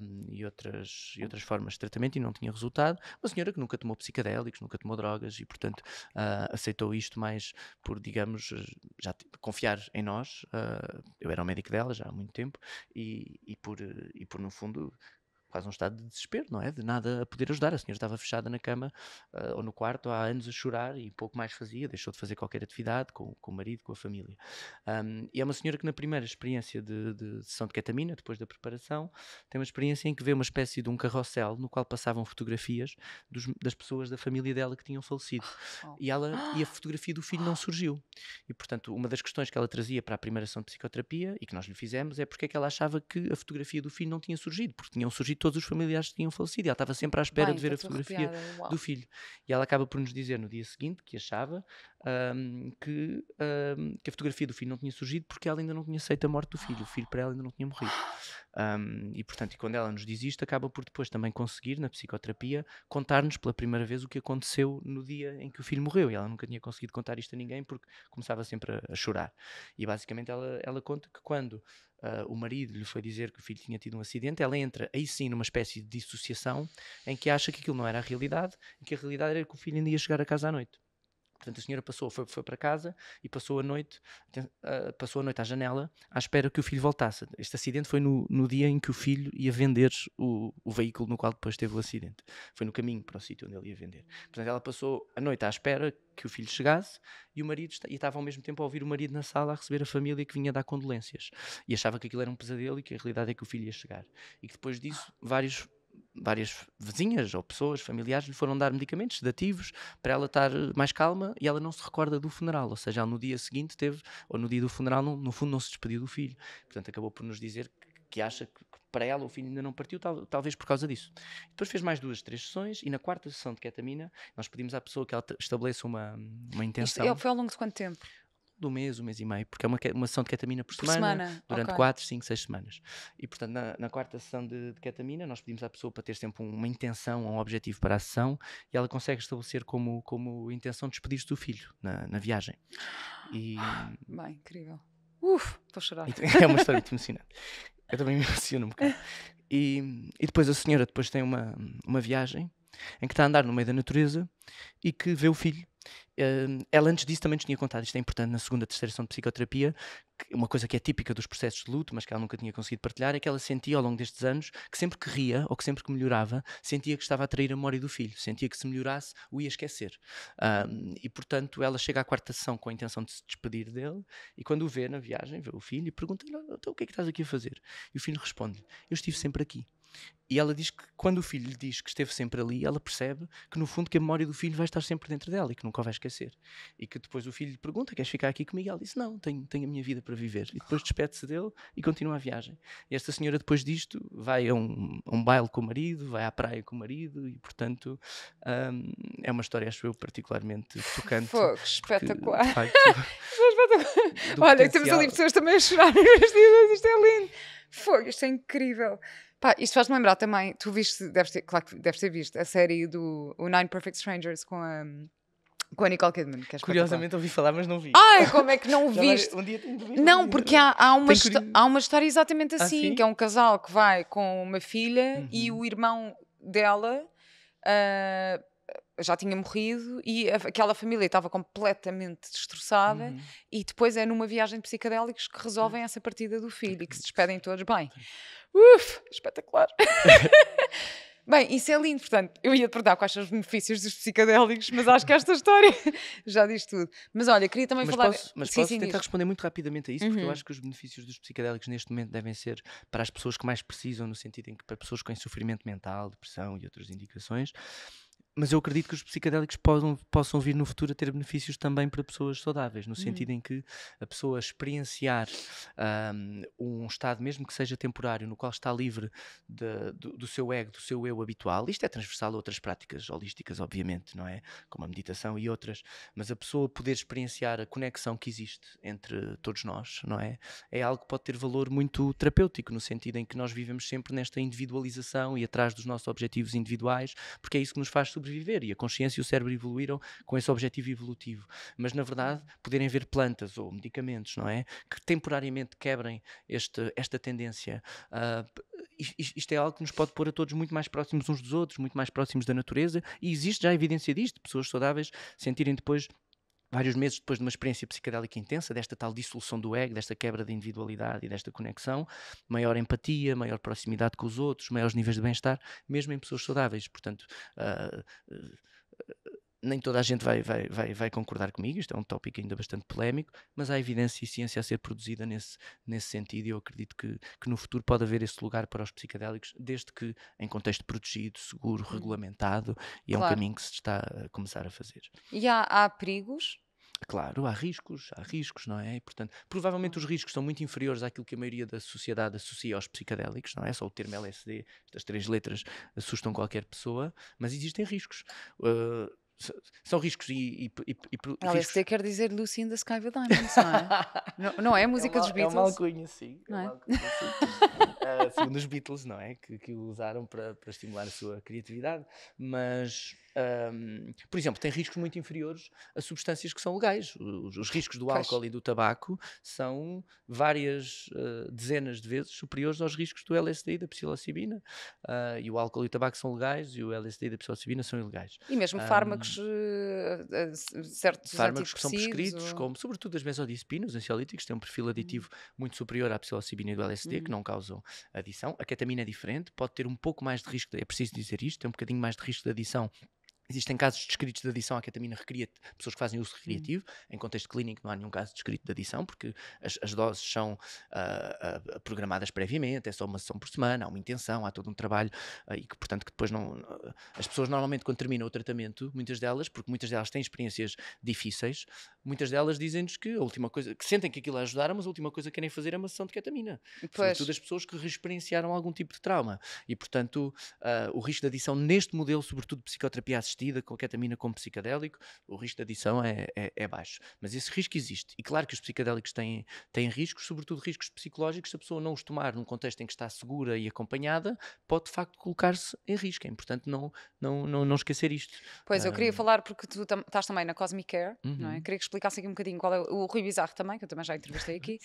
um, e, outras, e outras formas de tratamento e não tinha resultado. Uma senhora que nunca tomou psicadélicos, nunca tomou drogas e, portanto, uh, aceitou isto mais por, digamos, já confiar em nós. Uh, eu era o médico dela já há muito tempo e, e por e por no fundo quase um estado de desespero, não é? De nada a poder ajudar. A senhora estava fechada na cama uh, ou no quarto há anos a chorar e pouco mais fazia, deixou de fazer qualquer atividade com, com o marido, com a família. Um, e é uma senhora que, na primeira experiência de, de sessão de ketamina, depois da preparação, tem uma experiência em que vê uma espécie de um carrossel no qual passavam fotografias dos, das pessoas da família dela que tinham falecido. Oh. E, ela, e a fotografia do filho não surgiu. E, portanto, uma das questões que ela trazia para a primeira sessão de psicoterapia e que nós lhe fizemos é porque é que ela achava que a fotografia do filho não tinha surgido, porque tinham surgido todos os familiares tinham falecido. E ela estava sempre à espera Bem, de ver a fotografia do filho. E ela acaba por nos dizer no dia seguinte que achava um, que, um, que a fotografia do filho não tinha surgido porque ela ainda não tinha aceito a morte do filho. O filho para ela ainda não tinha morrido. Um, e portanto, e quando ela nos diz isto, acaba por depois também conseguir, na psicoterapia, contar-nos pela primeira vez o que aconteceu no dia em que o filho morreu. E ela nunca tinha conseguido contar isto a ninguém porque começava sempre a, a chorar. E basicamente ela, ela conta que quando Uh, o marido lhe foi dizer que o filho tinha tido um acidente, ela entra aí sim numa espécie de dissociação em que acha que aquilo não era a realidade, em que a realidade era que o filho ainda ia chegar a casa à noite. Portanto, a senhora passou, foi, foi para casa e passou a noite, ah, passou a noite à janela à espera que o filho voltasse. Este acidente foi no, no dia em que o filho ia vender o, o veículo no qual depois teve o acidente. Foi no caminho para o sítio onde ele ia vender. Portanto, ela passou a noite à espera que o filho chegasse e o marido e estava ao mesmo tempo a ouvir o marido na sala a receber a família que vinha dar condolências e achava que aquilo era um pesadelo e que a realidade é que o filho ia chegar e que depois disso vários várias vizinhas ou pessoas, familiares, lhe foram dar medicamentos sedativos para ela estar eh, mais calma e ela não se recorda do funeral. Ou seja, ela no dia seguinte teve, ou no dia do funeral, no fundo, não se despediu do filho. Portanto, acabou por nos dizer que, que acha que para ela o filho ainda não partiu, tal, talvez por causa disso. Depois fez mais duas, três sessões e na quarta sessão de ketamina nós pedimos à pessoa que ela estabeleça uma, uma intenção. foi ao longo de quanto tempo? do mês, um mês e meio, porque é uma, uma sessão de ketamina por, por semana, durante okay. cinco, seis semanas. E portanto, na, na quarta sessão de, de, ketamina, nós pedimos à pessoa para ter sempre uma intenção, um objetivo para a sessão, e ela consegue estabelecer como, como intenção despedir-se do filho na, na viagem. E... Bem, incrível. Uf, estou a chorar. É uma história muito emocionante. Eu também me emociono um bocado. E, e depois a senhora depois tem uma, uma viagem em que está a andar no meio da natureza e que vê o filho Hum, ela antes disso também nos tinha contado, isto é importante, na segunda, terceira sessão de psicoterapia, uma coisa que é típica dos processos de luto, mas que ela nunca tinha conseguido partilhar, é que ela sentia ao longo destes anos que sempre que ria ou que sempre que melhorava, sentia que estava a trair a memória do filho, sentia que se melhorasse o ia esquecer. Um, e portanto ela chega à quarta sessão com a intenção de se despedir dele e quando o vê na viagem, vê o filho e pergunta-lhe: então, o que é que estás aqui a fazer? E o filho responde: Eu estive sempre aqui. E ela diz que quando o filho lhe diz que esteve sempre ali, ela percebe que no fundo que a memória do filho vai estar sempre dentro dela e que nunca vai esquecer. E que depois o filho lhe pergunta: Queres ficar aqui comigo? Ela diz: Não, tenho, tenho a minha vida para viver. E depois despede-se dele e continua a viagem. E esta senhora, depois disto, vai a um, um baile com o marido, vai à praia com o marido e, portanto, um, é uma história, acho eu, particularmente tocante. Fogo, espetacular. espetacular. Olha, potencial... temos ali pessoas também a chorar. Isto é lindo. Fogo, isto é incrível. Pá, isto faz-me lembrar também, tu viste, deves ter, claro que deves ter visto, a série do Nine Perfect Strangers com a, com a Nicole Kidman. Que é Curiosamente ouvi falar, mas não vi. Ai, como é que não o viste? um dia tenho de ver, não, porque há, há, uma há uma história exatamente ah, assim, ah, que é um casal que vai com uma filha uhum. e o irmão dela... Uh, já tinha morrido e aquela família estava completamente destroçada uhum. e depois é numa viagem de psicodélicos que resolvem uhum. essa partida do filho e que se despedem todos bem. Uf, espetacular. bem, isso é lindo, portanto, eu ia perguntar quais são os benefícios dos psicodélicos, mas acho que esta história já diz tudo. Mas olha, queria também mas falar... Posso, mas sim, posso sim, tentar diz. responder muito rapidamente a isso, uhum. porque eu uhum. acho que os benefícios dos psicodélicos neste momento devem ser para as pessoas que mais precisam, no sentido em que para pessoas com sofrimento mental, depressão e outras indicações, mas eu acredito que os psicadélicos possam vir no futuro a ter benefícios também para pessoas saudáveis, no hum. sentido uhum. em que a pessoa experienciar um, um, estado, mesmo que seja temporário, no qual está livre de, do, do, seu ego, do seu eu habitual, isto é transversal a outras práticas holísticas, obviamente, não é? Como a meditação e outras, mas a pessoa poder experienciar a conexão que existe entre todos nós, não é? É algo que pode ter valor muito terapêutico, no sentido em que nós vivemos sempre nesta individualização e atrás dos nossos objetivos individuais, porque é isso que nos faz sobreviver e a consciência e o cérebro evoluíram com esse objetivo evolutivo. Mas na verdade, uhum. poderem ver plantas ou medicamentos, não é? Que temporariamente quebrem este, esta tendência. Uh, isto é algo que nos pode pôr a todos muito mais próximos uns dos outros, muito mais próximos da natureza, e existe já evidência disto, pessoas saudáveis sentirem depois vários meses depois de uma experiência psicodélica intensa, desta tal dissolução do ego, desta quebra de individualidade e desta conexão, maior empatia, maior proximidade com os outros, maiores níveis de bem-estar, mesmo em pessoas saudáveis. Portanto, uh, uh, nem toda a gente vai, vai, vai, vai concordar comigo, isto é um tópico ainda bastante polémico, mas há evidência e ciência a ser produzida nesse, nesse sentido e eu acredito que, que no futuro pode haver esse lugar para os psicodélicos, desde que em contexto protegido, seguro, hum. regulamentado, e claro. é um caminho que se está a começar a fazer. E há, há perigos Claro, há riscos, há riscos, não é? E, portanto, provavelmente os riscos são muito inferiores àquilo que a maioria da sociedade associa aos psicadélicos, não é? Só o termo LSD, estas três letras assustam qualquer pessoa, mas existem riscos. Uh, são riscos e. e, e, e LSD quer dizer Lucy in the Sky with Diamonds, não é? não, não, é música é uma, dos Beatles. É uma alcunha, sim. É não é? é alcunha, sim. uh, segundo os Beatles, não é? Que, que o usaram para, para estimular a sua criatividade. Mas, um, por exemplo, tem riscos muito inferiores a substâncias que são legais. Os, os riscos do álcool e do tabaco são várias uh, dezenas de vezes superiores aos riscos do LSD e da psilocibina. Uh, e o álcool e o tabaco são legais e o LSD e da psilocibina são ilegais. E mesmo um, fármacos, uh, certos fármacos que são prescritos, ou... como sobretudo as benzodiazepinas, os ansiolíticos, têm um perfil hum. aditivo uhum. muito superior à psilocibina e do LSD, uhum. que hum. não causam adição. A ketamina é diferente, pode ter um pouco mais de risco, de, é preciso dizer isto, tem um bocadinho mais de risco de adição Existem casos descritos de adição à ketamina recreativa, pessoas que fazem uso hum. recreativo. Uhum. Em contexto clínico, não há nenhum caso descrito de adição, porque as, as doses são uh, uh, programadas previamente, é só uma sessão por semana, há uma intenção, há todo um trabalho, uh, e que, portanto, que depois não. as pessoas normalmente, quando terminam o tratamento, muitas delas, porque muitas delas têm experiências difíceis, muitas delas dizem-nos que a última coisa. que sentem que aquilo a é ajudaram, mas a última coisa que querem fazer é uma sessão de ketamina. Sobretudo as pessoas que experienciaram algum tipo de trauma. E, portanto, o risco de adição neste modelo, sobretudo de psicoterapia assistida, com qualquer ketamina como psicadélico, o risco de adição é, é, é, baixo. Mas esse risco existe. E claro que os psicadélicos têm, têm riscos, sobretudo riscos psicológicos. Se a pessoa não os tomar num contexto em que está segura e acompanhada, pode de facto colocar-se em risco. É importante não, não, não, não esquecer isto. Pois, eu queria falar, porque tu tam estás também na Cosmic Care, uhum. não é? Uhum. Queria que explicasse aqui um bocadinho qual é o, o Rui Bizarro também, que eu também já entrevistei aqui,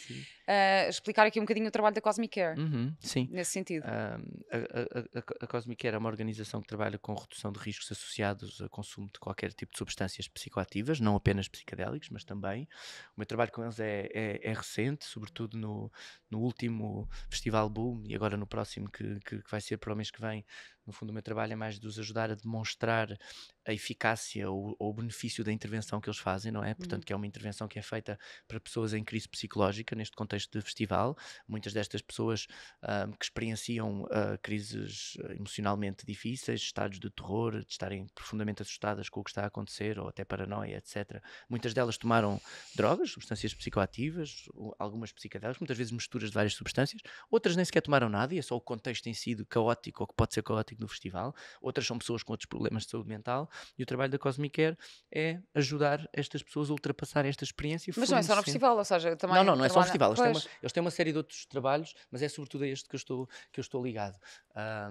uh, explicar aqui um bocadinho o trabalho da Cosmic Care. Uhum, sim. Nesse sentido. Uh, a, a, a, a Cosmic Care é uma organização que trabalha com redução de riscos associados associados a consumo de qualquer tipo de substâncias psicoativas, não apenas psicadélicos, mas também. O meu trabalho com eles é, é, é recente, sobretudo no, no último Festival Boom e agora no próximo que, que, que vai ser para o mês que vem no fundo, o meu trabalho é mais de os ajudar a demonstrar a eficácia ou, ou o benefício da intervenção que eles fazem, não é? Portanto, uhum. que é uma intervenção que é feita para pessoas em crise psicológica, neste contexto de festival. Muitas destas pessoas um, que experienciam uh, crises hum, emocionalmente difíceis, estados de terror, de estarem profundamente assustadas com o que está a acontecer, ou até paranoia, etc. Muitas delas tomaram drogas, substâncias psicoativas, algumas psicadélicas, muitas vezes misturas de várias substâncias. Outras nem sequer tomaram nada e é só o contexto em si caótico, ou que pode ser caótico do festival, outras são pessoas com outros problemas de saúde mental, e o trabalho da Cosmicare é ajudar estas pessoas a ultrapassar esta experiência. Mas não é só no festival, ou seja, também. Não, não, não é só no festival. Eles têm, uma, eles têm, uma, série de outros trabalhos, mas é sobretudo a este que eu estou, que eu estou ligado.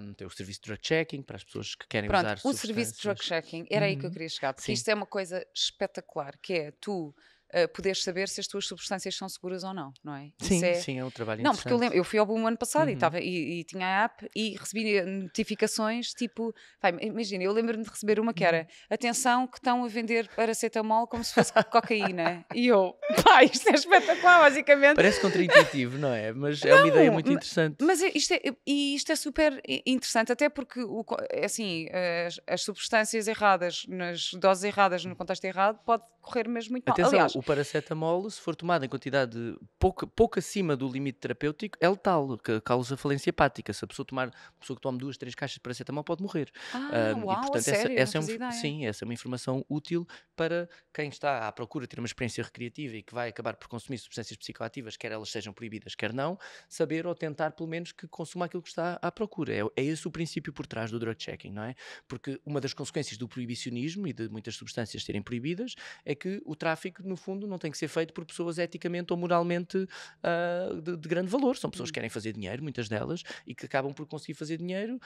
Um, tem o serviço de drug checking para as pessoas que querem Pronto, usar. O serviço de drug checking, era uhum. aí que eu uhum. queria chegar, porque Sim. isto é uma coisa espetacular, que é tu eh, poderes saber se as tuas substâncias são seguras ou não, não é? Sim, é... sim, é um trabalho Não, porque eu lembro, eu fui ao Boom ano passado uhum. e, tava, e, e, tinha a app e recebi notificações tipo, imagina, eu lembro-me de receber uma que era, uhum. atenção que estão a vender paracetamol como se fosse cocaína. e eu, pá, isto é espetacular, basicamente. Parece contraintuitivo, não é? Mas não, é uma ideia muito interessante. Mas é, isto é, e isto é super interessante, até porque, o, é assim, as, as substâncias erradas, nas doses erradas, no contexto errado, pode correr mesmo muito mal. Aliás, o paracetamol, se for tomado em quantidade pouco, pouco acima do limite terapêutico, é letal, que causa falência hepática. Se a pessoa tomar, pessoa que toma duas, três caixas de paracetamol pode morrer. Ah, um, uau, e, portanto, essa, essa é uma, sim, essa é uma informação útil para quem está à procura de ter uma experiência recreativa e que vai acabar por consumir substâncias psicoativas, quer elas sejam proibidas, quer não, saber ou tentar pelo menos que consuma aquilo que está à procura. É, é esse o princípio por trás do drug checking, não é? Porque uma das consequências do proibicionismo e de muitas substâncias serem proibidas é que o tráfico, no fundo, fundo, não tem que ser feito por pessoas eticamente ou moralmente uh, de, de, grande valor. São pessoas que uhum. querem fazer dinheiro, muitas delas, e que acabam por conseguir fazer dinheiro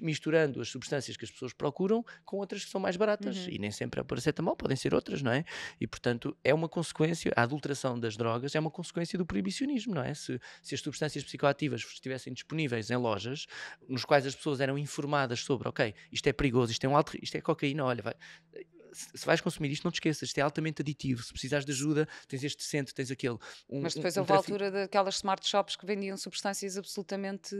misturando as substâncias que as pessoas procuram com outras que são mais baratas. Uhum. E nem sempre é o paracetamol, podem ser outras, não é? E, portanto, é uma consequência, a adulteração das drogas é uma consequência do proibicionismo, não é? Se, se as substâncias psicoativas estivessem disponíveis em lojas, nos quais as pessoas eram informadas sobre, ok, isto é perigoso, isto é um alto, isto é cocaína, olha, vai, se vais consumir isto, não te esqueças, isto é altamente aditivo. Se precisares de ajuda, tens este centro, tens aquele. Um, Mas depois um, um houve a altura daquelas smart shops que vendiam substâncias absolutamente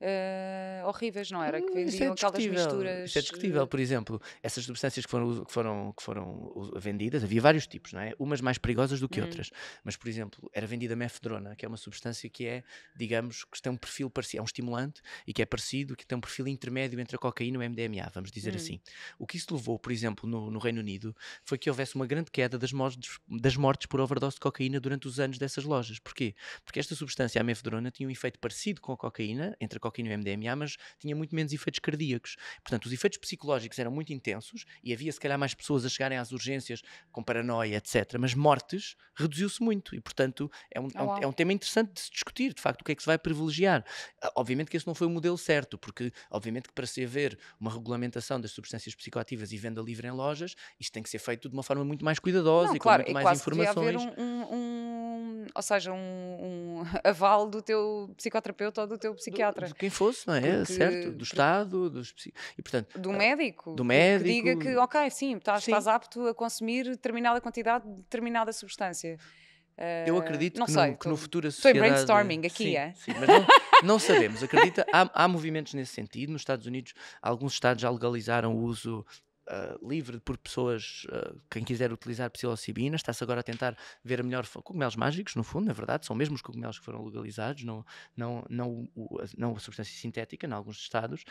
uh, horríveis, não era? Que hum, é vendiam é aquelas misturas. Isso é discutível, eh, por exemplo, essas substâncias que foram, que foram, que foram vendidas, havia vários tipos, não é? Umas mais perigosas do que hum. outras. Mas, por exemplo, era vendida mefedrona, que é uma substância que é, digamos, que tem um perfil parecido, é um estimulante e que é parecido, que tem um perfil intermédio entre a cocaína e o MDMA, vamos dizer hum. assim. O que isso levou, por exemplo, no, no Reino Unido, foi que houvesse uma grande queda das mortes, das mortes por overdose de cocaína durante os anos dessas lojas. Porquê? Porque esta substância, a mefedrona, tinha um efeito parecido com a cocaína, entre a cocaína e MDMA, mas tinha muito menos efeitos cardíacos. Portanto, os efeitos psicológicos eram muito intensos e havia se calhar mais pessoas a chegarem às urgências com paranoia, etc. Mas mortes reduziu-se muito e, portanto, é um, é, oh, é um tema interessante de se discutir, de facto, o que é que se vai privilegiar. Ah, obviamente que esse não foi o modelo certo, porque, obviamente, que para se haver uma regulamentação das substâncias psicoativas e venda livre em lojas, isto tem que ser feito de uma forma muito mais cuidadosa não, e claro, com muito mais informações. Um, um, um ou seja, um, um aval do teu psicoterapeuta ou do teu psiquiatra. de quem fosse, não é? é porque, certo? Do Estado, dos psiqui... e, portanto, do ah, médico. Do médico. Que diga que, ok, sim estás, sim, estás apto a consumir determinada quantidade de determinada substância. Eu ah, acredito uh, que, sei, no, tô, que no futuro a sociedade... Foi brainstorming aqui, sim, é? Sim, mas não, não sabemos. Acredita, há, há, movimentos nesse sentido. Nos Estados Unidos, alguns estados já legalizaram o uso uh, livre por pessoas, uh, quem quiser utilizar psilocibina, está-se agora a tentar ver a melhor cogumelos mágicos, no fundo, na verdade, são mesmo os cogumelos que foram legalizados, não, não, não, não a substância sintética, em alguns estados,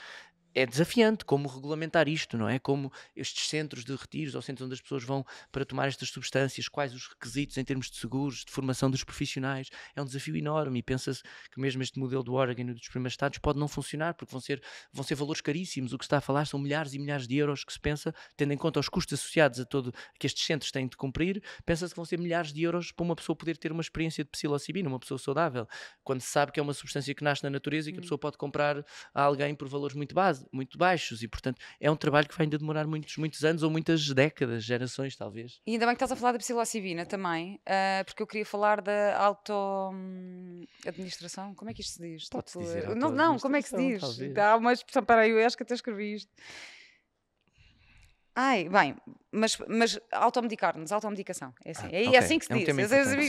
é desafiante como regulamentar isto, não é? Como estes centros de retiros ou centros onde as pessoas vão para tomar estas substâncias, quais os requisitos em termos de seguros, de formação dos profissionais, é um desafio enorme e pensa-se que mesmo este modelo do Oregon e dos primeiros estados pode não funcionar porque vão ser, vão ser valores caríssimos, o que está a falar são milhares e milhares de euros que se pensa, tendo em conta os custos associados a todo que estes centros têm de cumprir, pensa-se que vão ser milhares de euros para uma pessoa poder ter uma experiência de psilocibina, uma pessoa saudável, quando se sabe que é uma substância que nasce na natureza e que a hum. pessoa pode comprar a alguém por valores muito básicos muito baixos e, portanto, é um trabalho que vai ainda demorar muitos, muitos anos ou muitas décadas, gerações, talvez. E ainda bem que estás a falar da psilocibina também, uh, porque eu queria falar da auto-administração. Hum, como é que isto se diz? Pode -se tipo, dizer, não, não, como é que se diz? Talvez. Há uma expressão, para aí, eu acho que até escrevi isto. Ai, bem, mas, mas automedicar-nos, automedicação. É assim, é ah, é, okay. assim que se é diz.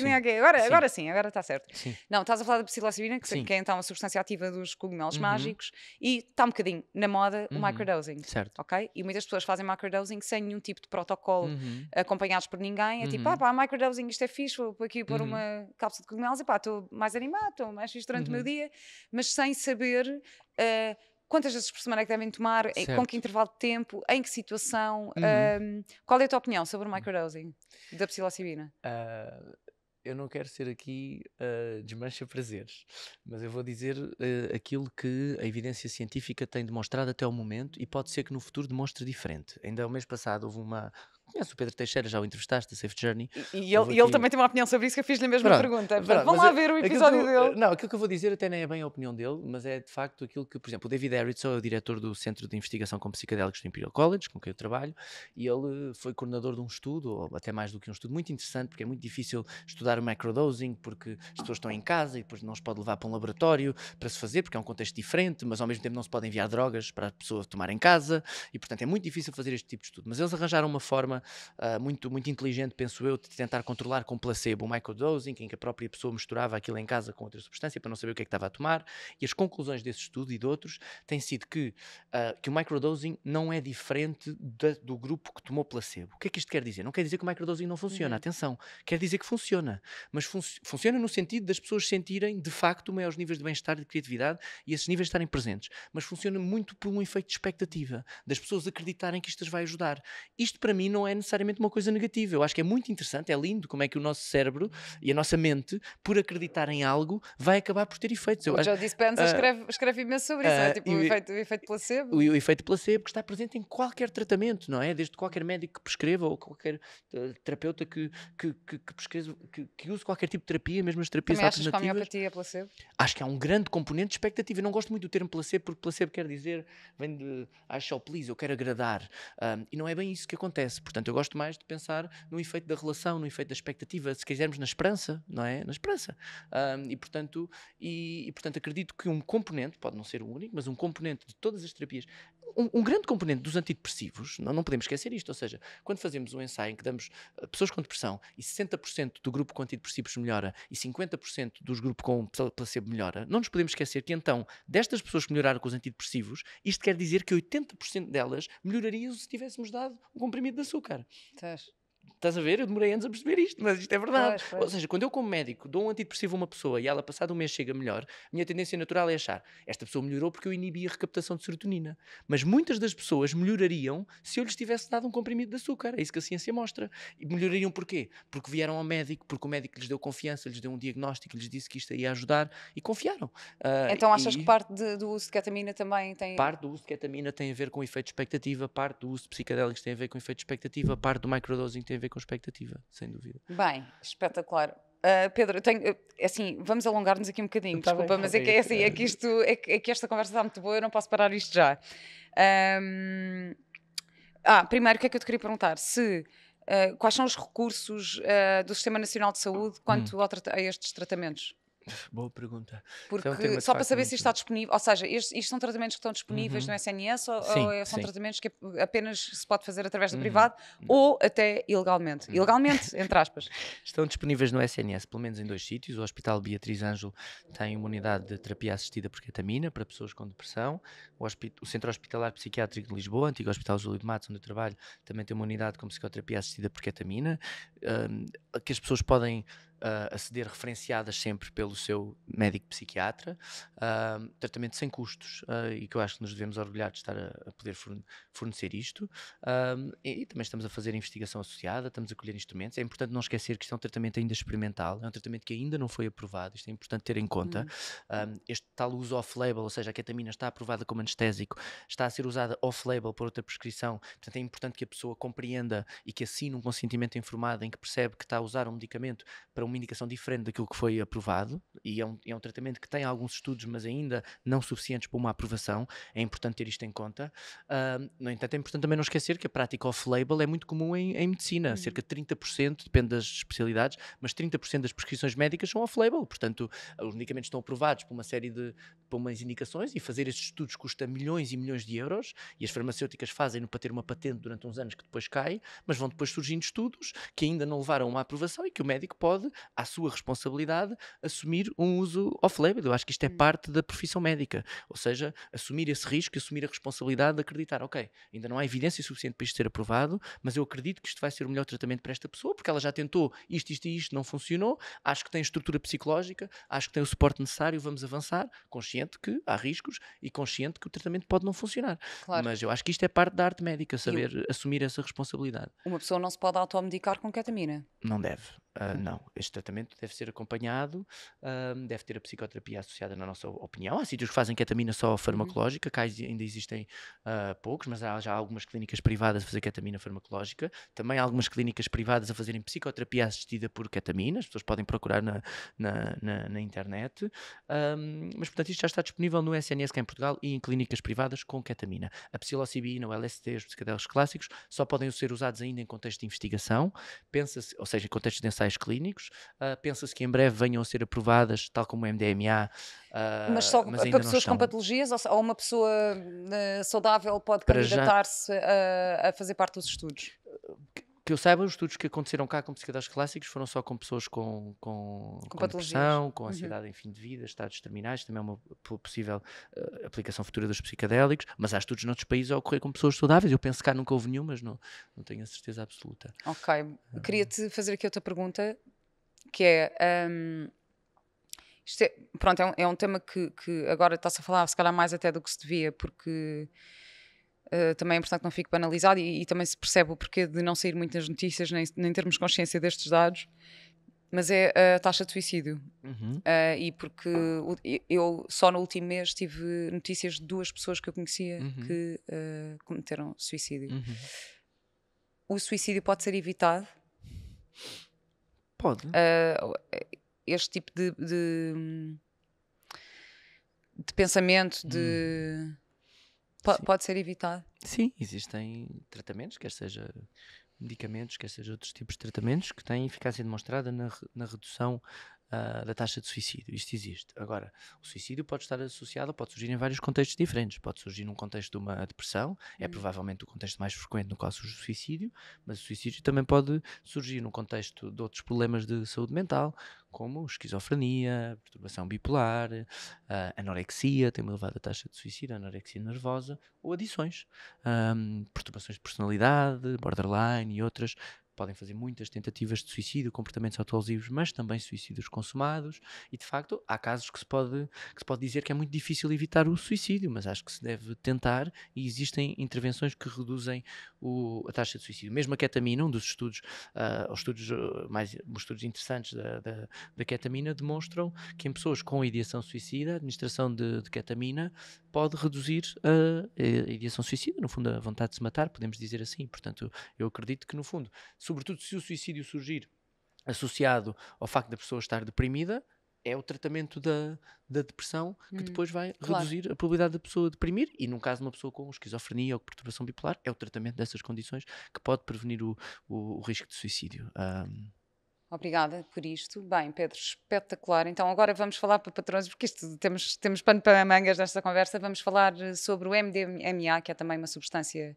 Um okay. agora, sim. agora sim, agora está certo. Sim. Não, estás a falar da psilocibina, que, que, é então uma substância ativa dos cogumelos uhum. mágicos, e está um bocadinho na moda uhum. o microdosing. Certo. Ok? E muitas pessoas fazem microdosing sem nenhum tipo de protocolo, uhum. acompanhados por ninguém. É tipo, uhum. ah pá, microdosing, isto é fixe, vou aqui pôr uhum. uma cápsula de cogumelos e pá, estou mais animado, estou mais fixe durante o meu uhum. dia, mas sem saber. Uh, quantas vezes por semana é que devem tomar, com que intervalo de tempo, em que situação. Uhum. Um, qual é a tua opinião sobre o uhum. microdosing da psilocibina? Uh, eu não quero ser aqui uh, desmancha prazeres, mas eu vou dizer uh, aquilo que a evidência científica tem demonstrado até o momento e pode ser que no futuro demonstre diferente. Ainda o mês passado houve uma Conheço o Pedro Teixeira, já o entrevistaste, Safe Journey. E, ele, ele, também tem uma opinião sobre isso, que eu fiz-lhe a mesma pronto, pergunta. Pronto, vão lá ver o episódio eu, dele. Não, aquilo que eu vou dizer até nem é bem a opinião dele, mas é de facto aquilo que, por exemplo, o David Harrison é o diretor do Centro de Investigação com Psicadélicos do Imperial College, com quem eu trabalho, e ele eh, foi coordenador de um estudo, ou até mais do que um estudo, muito interessante, porque é muito difícil estudar o microdosing, porque as pessoas estão em casa e depois não se pode levar para um laboratório para se fazer, porque é um contexto diferente, mas ao mesmo tempo não se pode enviar drogas para a pessoa tomar em casa, e portanto é muito difícil fazer este tipo de estudo. Mas eles arranjaram uma forma forma uh, muito, muito inteligente, penso eu, de tentar controlar com placebo, o microdosing, em que a própria pessoa misturava aquilo em casa com outra substância para não saber o que é que estava a tomar. E as conclusões desse estudo e de outros têm sido que, uh, que o microdosing não é diferente do grupo que tomou placebo. O que é que isto quer dizer? Não quer dizer que o microdosing não funciona, uhum. atenção. Quer dizer que funciona, mas fun funciona no sentido das pessoas sentirem de facto maiores níveis de bem-estar e de criatividade e esses níveis estarem presentes. Mas funciona muito por um efeito de expectativa, das pessoas acreditarem que isto as vai ajudar. Isto para mim não não é necessariamente uma coisa negativa. Eu acho que é muito interessante, é lindo como é que o nosso cérebro e a nossa mente, por acreditar em algo, vai acabar por ter efeitos. Eu o acho, Joe Dispenza uh, escreve, escreve imenso sobre isso, é ah, tipo o, o, efeito, o efeito placebo. O, o, efeito placebo que está presente em qualquer tratamento, não é? Desde qualquer médico que prescreva ou qualquer uh, terapeuta que, que, que, que prescreva, que, que, use qualquer tipo de terapia, mesmo as terapias Também alternativas. Achas que a homeopatia é placebo? Acho que há um grande componente de expectativa. Eu não gosto muito do termo placebo, porque placebo quer dizer, vem de I shall please, eu quero agradar. Um, ah, e não é bem isso que acontece. Portanto, eu gosto mais de pensar no efeito da relação, no efeito da expectativa, se quisermos na esperança, não é? Na esperança. Um, e, portanto, e, e, portanto, acredito que um componente, pode não ser o único, mas um componente de todas as terapias um, um, grande componente dos antidepressivos, não, não podemos esquecer isto, ou seja, quando fazemos um ensaio em que damos eh, pessoas com depressão e 60% do grupo com antidepressivos melhora e 50% dos grupos com placebo melhora, não nos podemos esquecer que então, destas pessoas que melhoraram com os antidepressivos, isto quer dizer que 80% delas melhorariam se tivéssemos dado um comprimido de açúcar. Certo. Estás a ver? Eu demorei anos a perceber isto, mas isto é verdade. Pois, pois. Ou seja, quando eu, como médico, dou um antidepressivo a uma pessoa e ela, passado um mês, chega melhor, a minha tendência natural é achar esta pessoa melhorou porque eu inibi a recaptação de serotonina. Mas muitas das pessoas melhorariam se eu lhes tivesse dado um comprimido de açúcar. É isso que a ciência mostra. E melhorariam porquê? Porque vieram ao médico, porque o médico lhes deu confiança, lhes deu um diagnóstico, lhes disse que isto ia ajudar e confiaram. Uh, então achas e... que parte de, do uso de ketamina também tem. Parte do uso de ketamina tem a ver com efeito de expectativa, parte do uso de psicadélicos tem a ver com efeito de expectativa, parte do microdosing tem tem a ver com expectativa, sem dúvida. Bem, espetacular. Uh, Pedro, tenho, é assim, vamos alongar-nos aqui um bocadinho, tá desculpa, bem, mas é que, é, assim, é, que isto, é, que, é que esta conversa está muito boa, eu não posso parar isto já. Um, ah, primeiro, o que é que eu te queria perguntar? Se, uh, quais são os recursos uh, do Sistema Nacional de Saúde quanto hum. a estes tratamentos? Boa pergunta. Porque, é um só para saber se está disponível, ou seja, isto, isto são tratamentos que estão disponíveis uhum. no SNS é ou, sim, ou é, são sim. tratamentos que é apenas se pode fazer através do uhum. privado uhum. ou até ilegalmente? Uhum. Ilegalmente, entre aspas. Estão disponíveis no SNS, pelo menos em dois sítios. O Hospital Beatriz Ângelo tem uma unidade de terapia assistida por ketamina para pessoas com depressão. O, o Centro Hospitalar Psiquiátrico de Lisboa, antigo Hospital Júlio de Matos, onde eu trabalho, também tem uma unidade com psicoterapia assistida por ketamina, um, que as pessoas podem uh, a ceder referenciadas sempre pelo seu médico psiquiatra, uh, tratamento sem custos, uh, e que eu acho que nos devemos orgulhar de estar a, a poder fornecer isto. E, e, também estamos a fazer investigação associada, estamos a colher instrumentos. É importante não esquecer que isto é um tratamento ainda experimental, é um tratamento que ainda não foi aprovado, isto é importante ter em conta. Uhum. este tal uso off-label, ou seja, a ketamina está aprovada como anestésico, está a ser usada off-label por outra prescrição, portanto é importante que a pessoa compreenda e que assine um consentimento informado em que percebe que está a usar um medicamento para uma uma indicação diferente daquilo que foi aprovado e é um, é um tratamento que tem alguns estudos, mas ainda não suficientes para uma aprovação. É importante ter isto em conta. Uh, no entanto, é importante também não esquecer que a prática off-label é muito comum em, em medicina. Uhum. Cerca de 30%, depende das especialidades, mas 30% das prescrições médicas são off-label. Portanto, os medicamentos estão aprovados por uma série de por umas indicações e fazer estes estudos custa milhões e milhões de euros e as farmacêuticas fazem-no para ter uma patente durante uns anos que depois cai, mas vão depois surgindo estudos que ainda não levaram a uma aprovação e que o médico pode à sua responsabilidade, assumir um uso off-label. Eu acho que isto é hum. parte da profissão médica. Ou seja, assumir esse risco, assumir a responsabilidade de acreditar, ok, ainda não há evidência suficiente para isto ser aprovado, mas eu acredito que isto vai ser o melhor tratamento para esta pessoa, porque ela já tentou isto, isto e isto, não funcionou, acho que tem estrutura psicológica, acho que tem o suporte necessário, vamos avançar, consciente que há riscos e consciente que o tratamento pode não funcionar. Claro. Mas eu acho que isto é parte da arte médica, saber eu... assumir essa responsabilidade. Uma pessoa não se pode automedicar com ketamina? Não deve. Uh, não, este tratamento deve ser acompanhado, um, deve ter a psicoterapia associada, na nossa opinião. Há sítios que fazem ketamina só uhum. farmacológica, cá ainda existem uh, poucos, mas há já algumas clínicas privadas a fazer ketamina farmacológica. Também há algumas clínicas privadas a fazerem psicoterapia assistida por ketamina, as pessoas podem procurar na, na, na, na internet. Um, mas, portanto, isto já está disponível no SNS cá em Portugal e em clínicas privadas com ketamina. A psilocibina, o LSD, os psicodélicos clássicos, só podem ser usados ainda em contexto de investigação, pensa-se, ou seja, em contexto de ensaios clínicos, Uh, ah, Pensa-se que em breve venham a ser aprovadas, tal como o MDMA. Uh, ah, mas só mas para pessoas com patologias ou, uma pessoa uh, saudável pode candidatar-se já... a, a, fazer parte dos estudos? que eu saiba, os estudos que aconteceram cá com psiquiatras clássicos foram só com pessoas com, com, com, com depressão, com uhum. ansiedade uhum. em fim de vida, estados terminais, também é uma possível uh, aplicação futura dos psicadélicos, mas há estudos noutros países a ocorrer com pessoas saudáveis. Eu penso que cá nunca houve nenhum, mas não, não tenho a certeza absoluta. Ok. Queria-te ah. fazer aqui outra pergunta que é. Um, é pronto, é um, é um, tema que, que agora está-se a falar, se calhar mais até do que se devia, porque uh, também é importante que não fique banalizado e, e, também se percebe o porquê de não sair muitas notícias, nem, nem termos consciência destes dados mas é a taxa de suicídio. Uhum. Uh, e porque eu só no último mês tive notícias de duas pessoas que eu conhecia uhum. que uh, cometeram suicídio. Uhum. O suicídio pode ser evitado Pode. Uh, este tipo de, de, de pensamento, de. Hum. Pode ser evitado. Sim, existem tratamentos, quer seja medicamentos, quer seja outros tipos de tratamentos, que têm eficácia demonstrada na, na redução ah, da taxa de suicídio. Isto existe. Agora, o suicídio pode estar associado, pode surgir em vários contextos diferentes. Pode surgir num contexto de uma depressão, é uhum. provavelmente o contexto mais frequente no qual surge o suicídio, mas o suicídio também pode surgir num contexto de outros problemas de saúde mental, como esquizofrenia, perturbação bipolar, uh, anorexia, tem uma elevada taxa de suicídio, anorexia nervosa, ou adições, um, ah, perturbações de personalidade, borderline e outras podem fazer muitas tentativas de suicídio, comportamentos autolesivos, mas também suicídios consumados, e de facto há casos que se, pode, que se pode dizer que é muito difícil evitar o suicídio, mas acho que se deve tentar e existem intervenções que reduzem o, a taxa de suicídio. Mesmo a ketamina, um dos estudos, uh, os estudos ah, mais os estudos interessantes da, da, da, ketamina demonstram que em pessoas com ideação suicida, a administração de, de ketamina pode reduzir a, a ideação suicida, no fundo a vontade de se matar, podemos dizer assim. Portanto, eu acredito que no fundo sobretudo se o suicídio surgir associado ao facto da pessoa estar deprimida, é o tratamento da, da depressão que hum, depois vai claro. reduzir a probabilidade da pessoa deprimir e no caso de uma pessoa com esquizofrenia ou perturbação bipolar é o tratamento dessas condições que pode prevenir o, o, o risco de suicídio um... Obrigada por isto. Bem, Pedro, espetacular. Então agora vamos falar para patrões, porque isto temos, temos pano para mangas nesta conversa. Vamos falar sobre o MDMA, que é também uma substância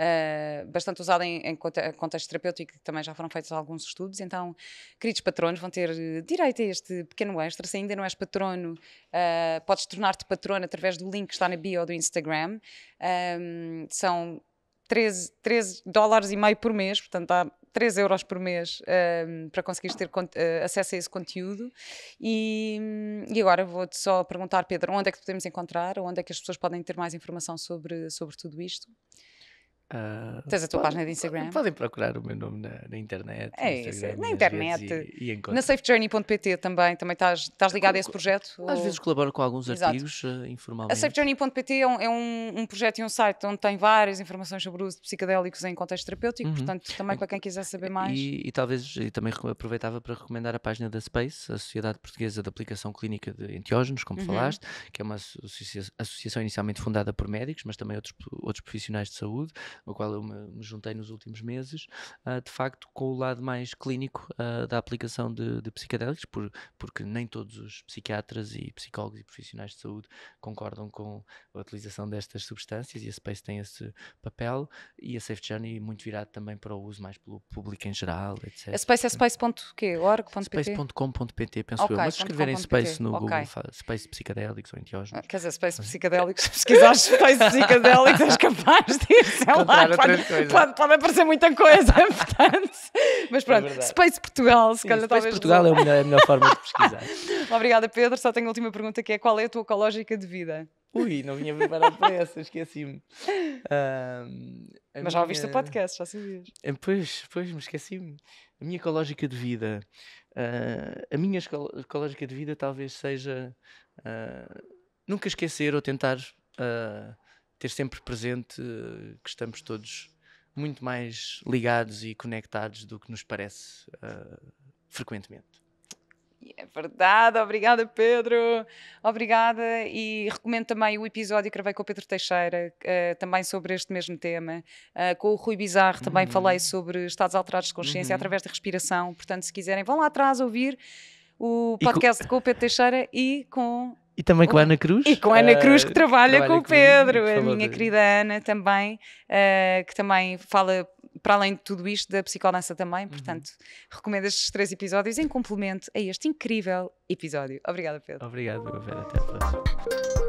eh, bastante usada em, em, contexto terapêutico, que também já foram feitos alguns estudos. Então, queridos patronos, vão ter eh, direito a este pequeno extra. Se ainda não és patrono, uh, podes tornar-te patrono através do link que está na bio do Instagram. Ehm, são 13, 13 dólares e meio por mês, portanto há 3 euros por mês um, ehm, para conseguires ter uh, acesso a esse conteúdo. E, hum, e agora vou-te só perguntar, Pedro, onde é que podemos encontrar, onde é que as pessoas podem ter mais informação sobre, sobre tudo isto? Uh, Tens a tua página de Instagram? Podem procurar o meu nome na, na internet. É isso, na internet. E, e na safejourney.pt também, também estás, estás ligado a esse projeto? Às ou... vezes colaboro com alguns Exato. artigos uh, informalmente. A safejourney.pt é, um, é um, um, projeto e um site onde tem várias informações sobre o uso de psicodélicos em contexto terapêutico, uhum. portanto também para quem quiser saber mais. E, e talvez, e também aproveitava para recomendar a página da SPACE, a Sociedade Portuguesa de Aplicação Clínica de Entiógenos, como uhum. falaste, que é uma associa associação inicialmente fundada por médicos, mas também outros, outros profissionais de saúde ao qual eu me, juntei nos últimos meses, uh, de facto com o lado mais clínico uh, da aplicação de, de psicadélicos, por, porque nem todos os psiquiatras e psicólogos e profissionais de saúde concordam com a utilização destas substâncias e a Space tem esse papel e a Safe Journey muito virado também para o uso mais pelo público em geral, etc. A Space é space.org.pt? Space.com.pt, penso okay, eu, mas escreverem Space no okay. Google, Space Psicadélicos ou enteógenos. Ah, quer dizer, Space Psicadélicos, se pesquisares Space Psicadélicos és capaz de ir. Claro, outras Pode, pode aparecer muita coisa, portanto. Mas pronto, é Space Portugal, se Sim, calhar Space Portugal é a melhor, é a melhor forma de pesquisar. Obrigada, Pedro. Só tenho a última pergunta que é: qual é a tua ecológica de vida? Ui, não vinha preparado para essa, esqueci-me. Mas já ouviste o podcast, já sabias. Eh, pois, pois, me esqueci-me. A minha ecológica de vida. Uh, a minha ecológica de vida talvez seja uh, nunca esquecer ou tentar ah, ter sempre presente eh, que estamos todos muito mais ligados e conectados do que nos parece uh, frequentemente. É verdade, obrigada Pedro, obrigada e recomendo também o episódio que gravei com o Pedro Teixeira, uh, também sobre este mesmo tema. Uh, com o Rui Bizarro também uhum. falei sobre estados alterados de consciência uhum. através da respiração, portanto se quiserem vão lá atrás ouvir o podcast com... com o Pedro Teixeira e com e também com a oh, Ana Cruz. E com a Ana Cruz, que ah, trabalha, trabalha com o Pedro, com a minha querida Ana também, ah, que também fala, para além de tudo isto, da psicodança também. Uhum. Portanto, uhum. recomendo estes três episódios em complemento a este incrível episódio. Obrigada, Pedro. Obrigado, Vera. Até a próxima.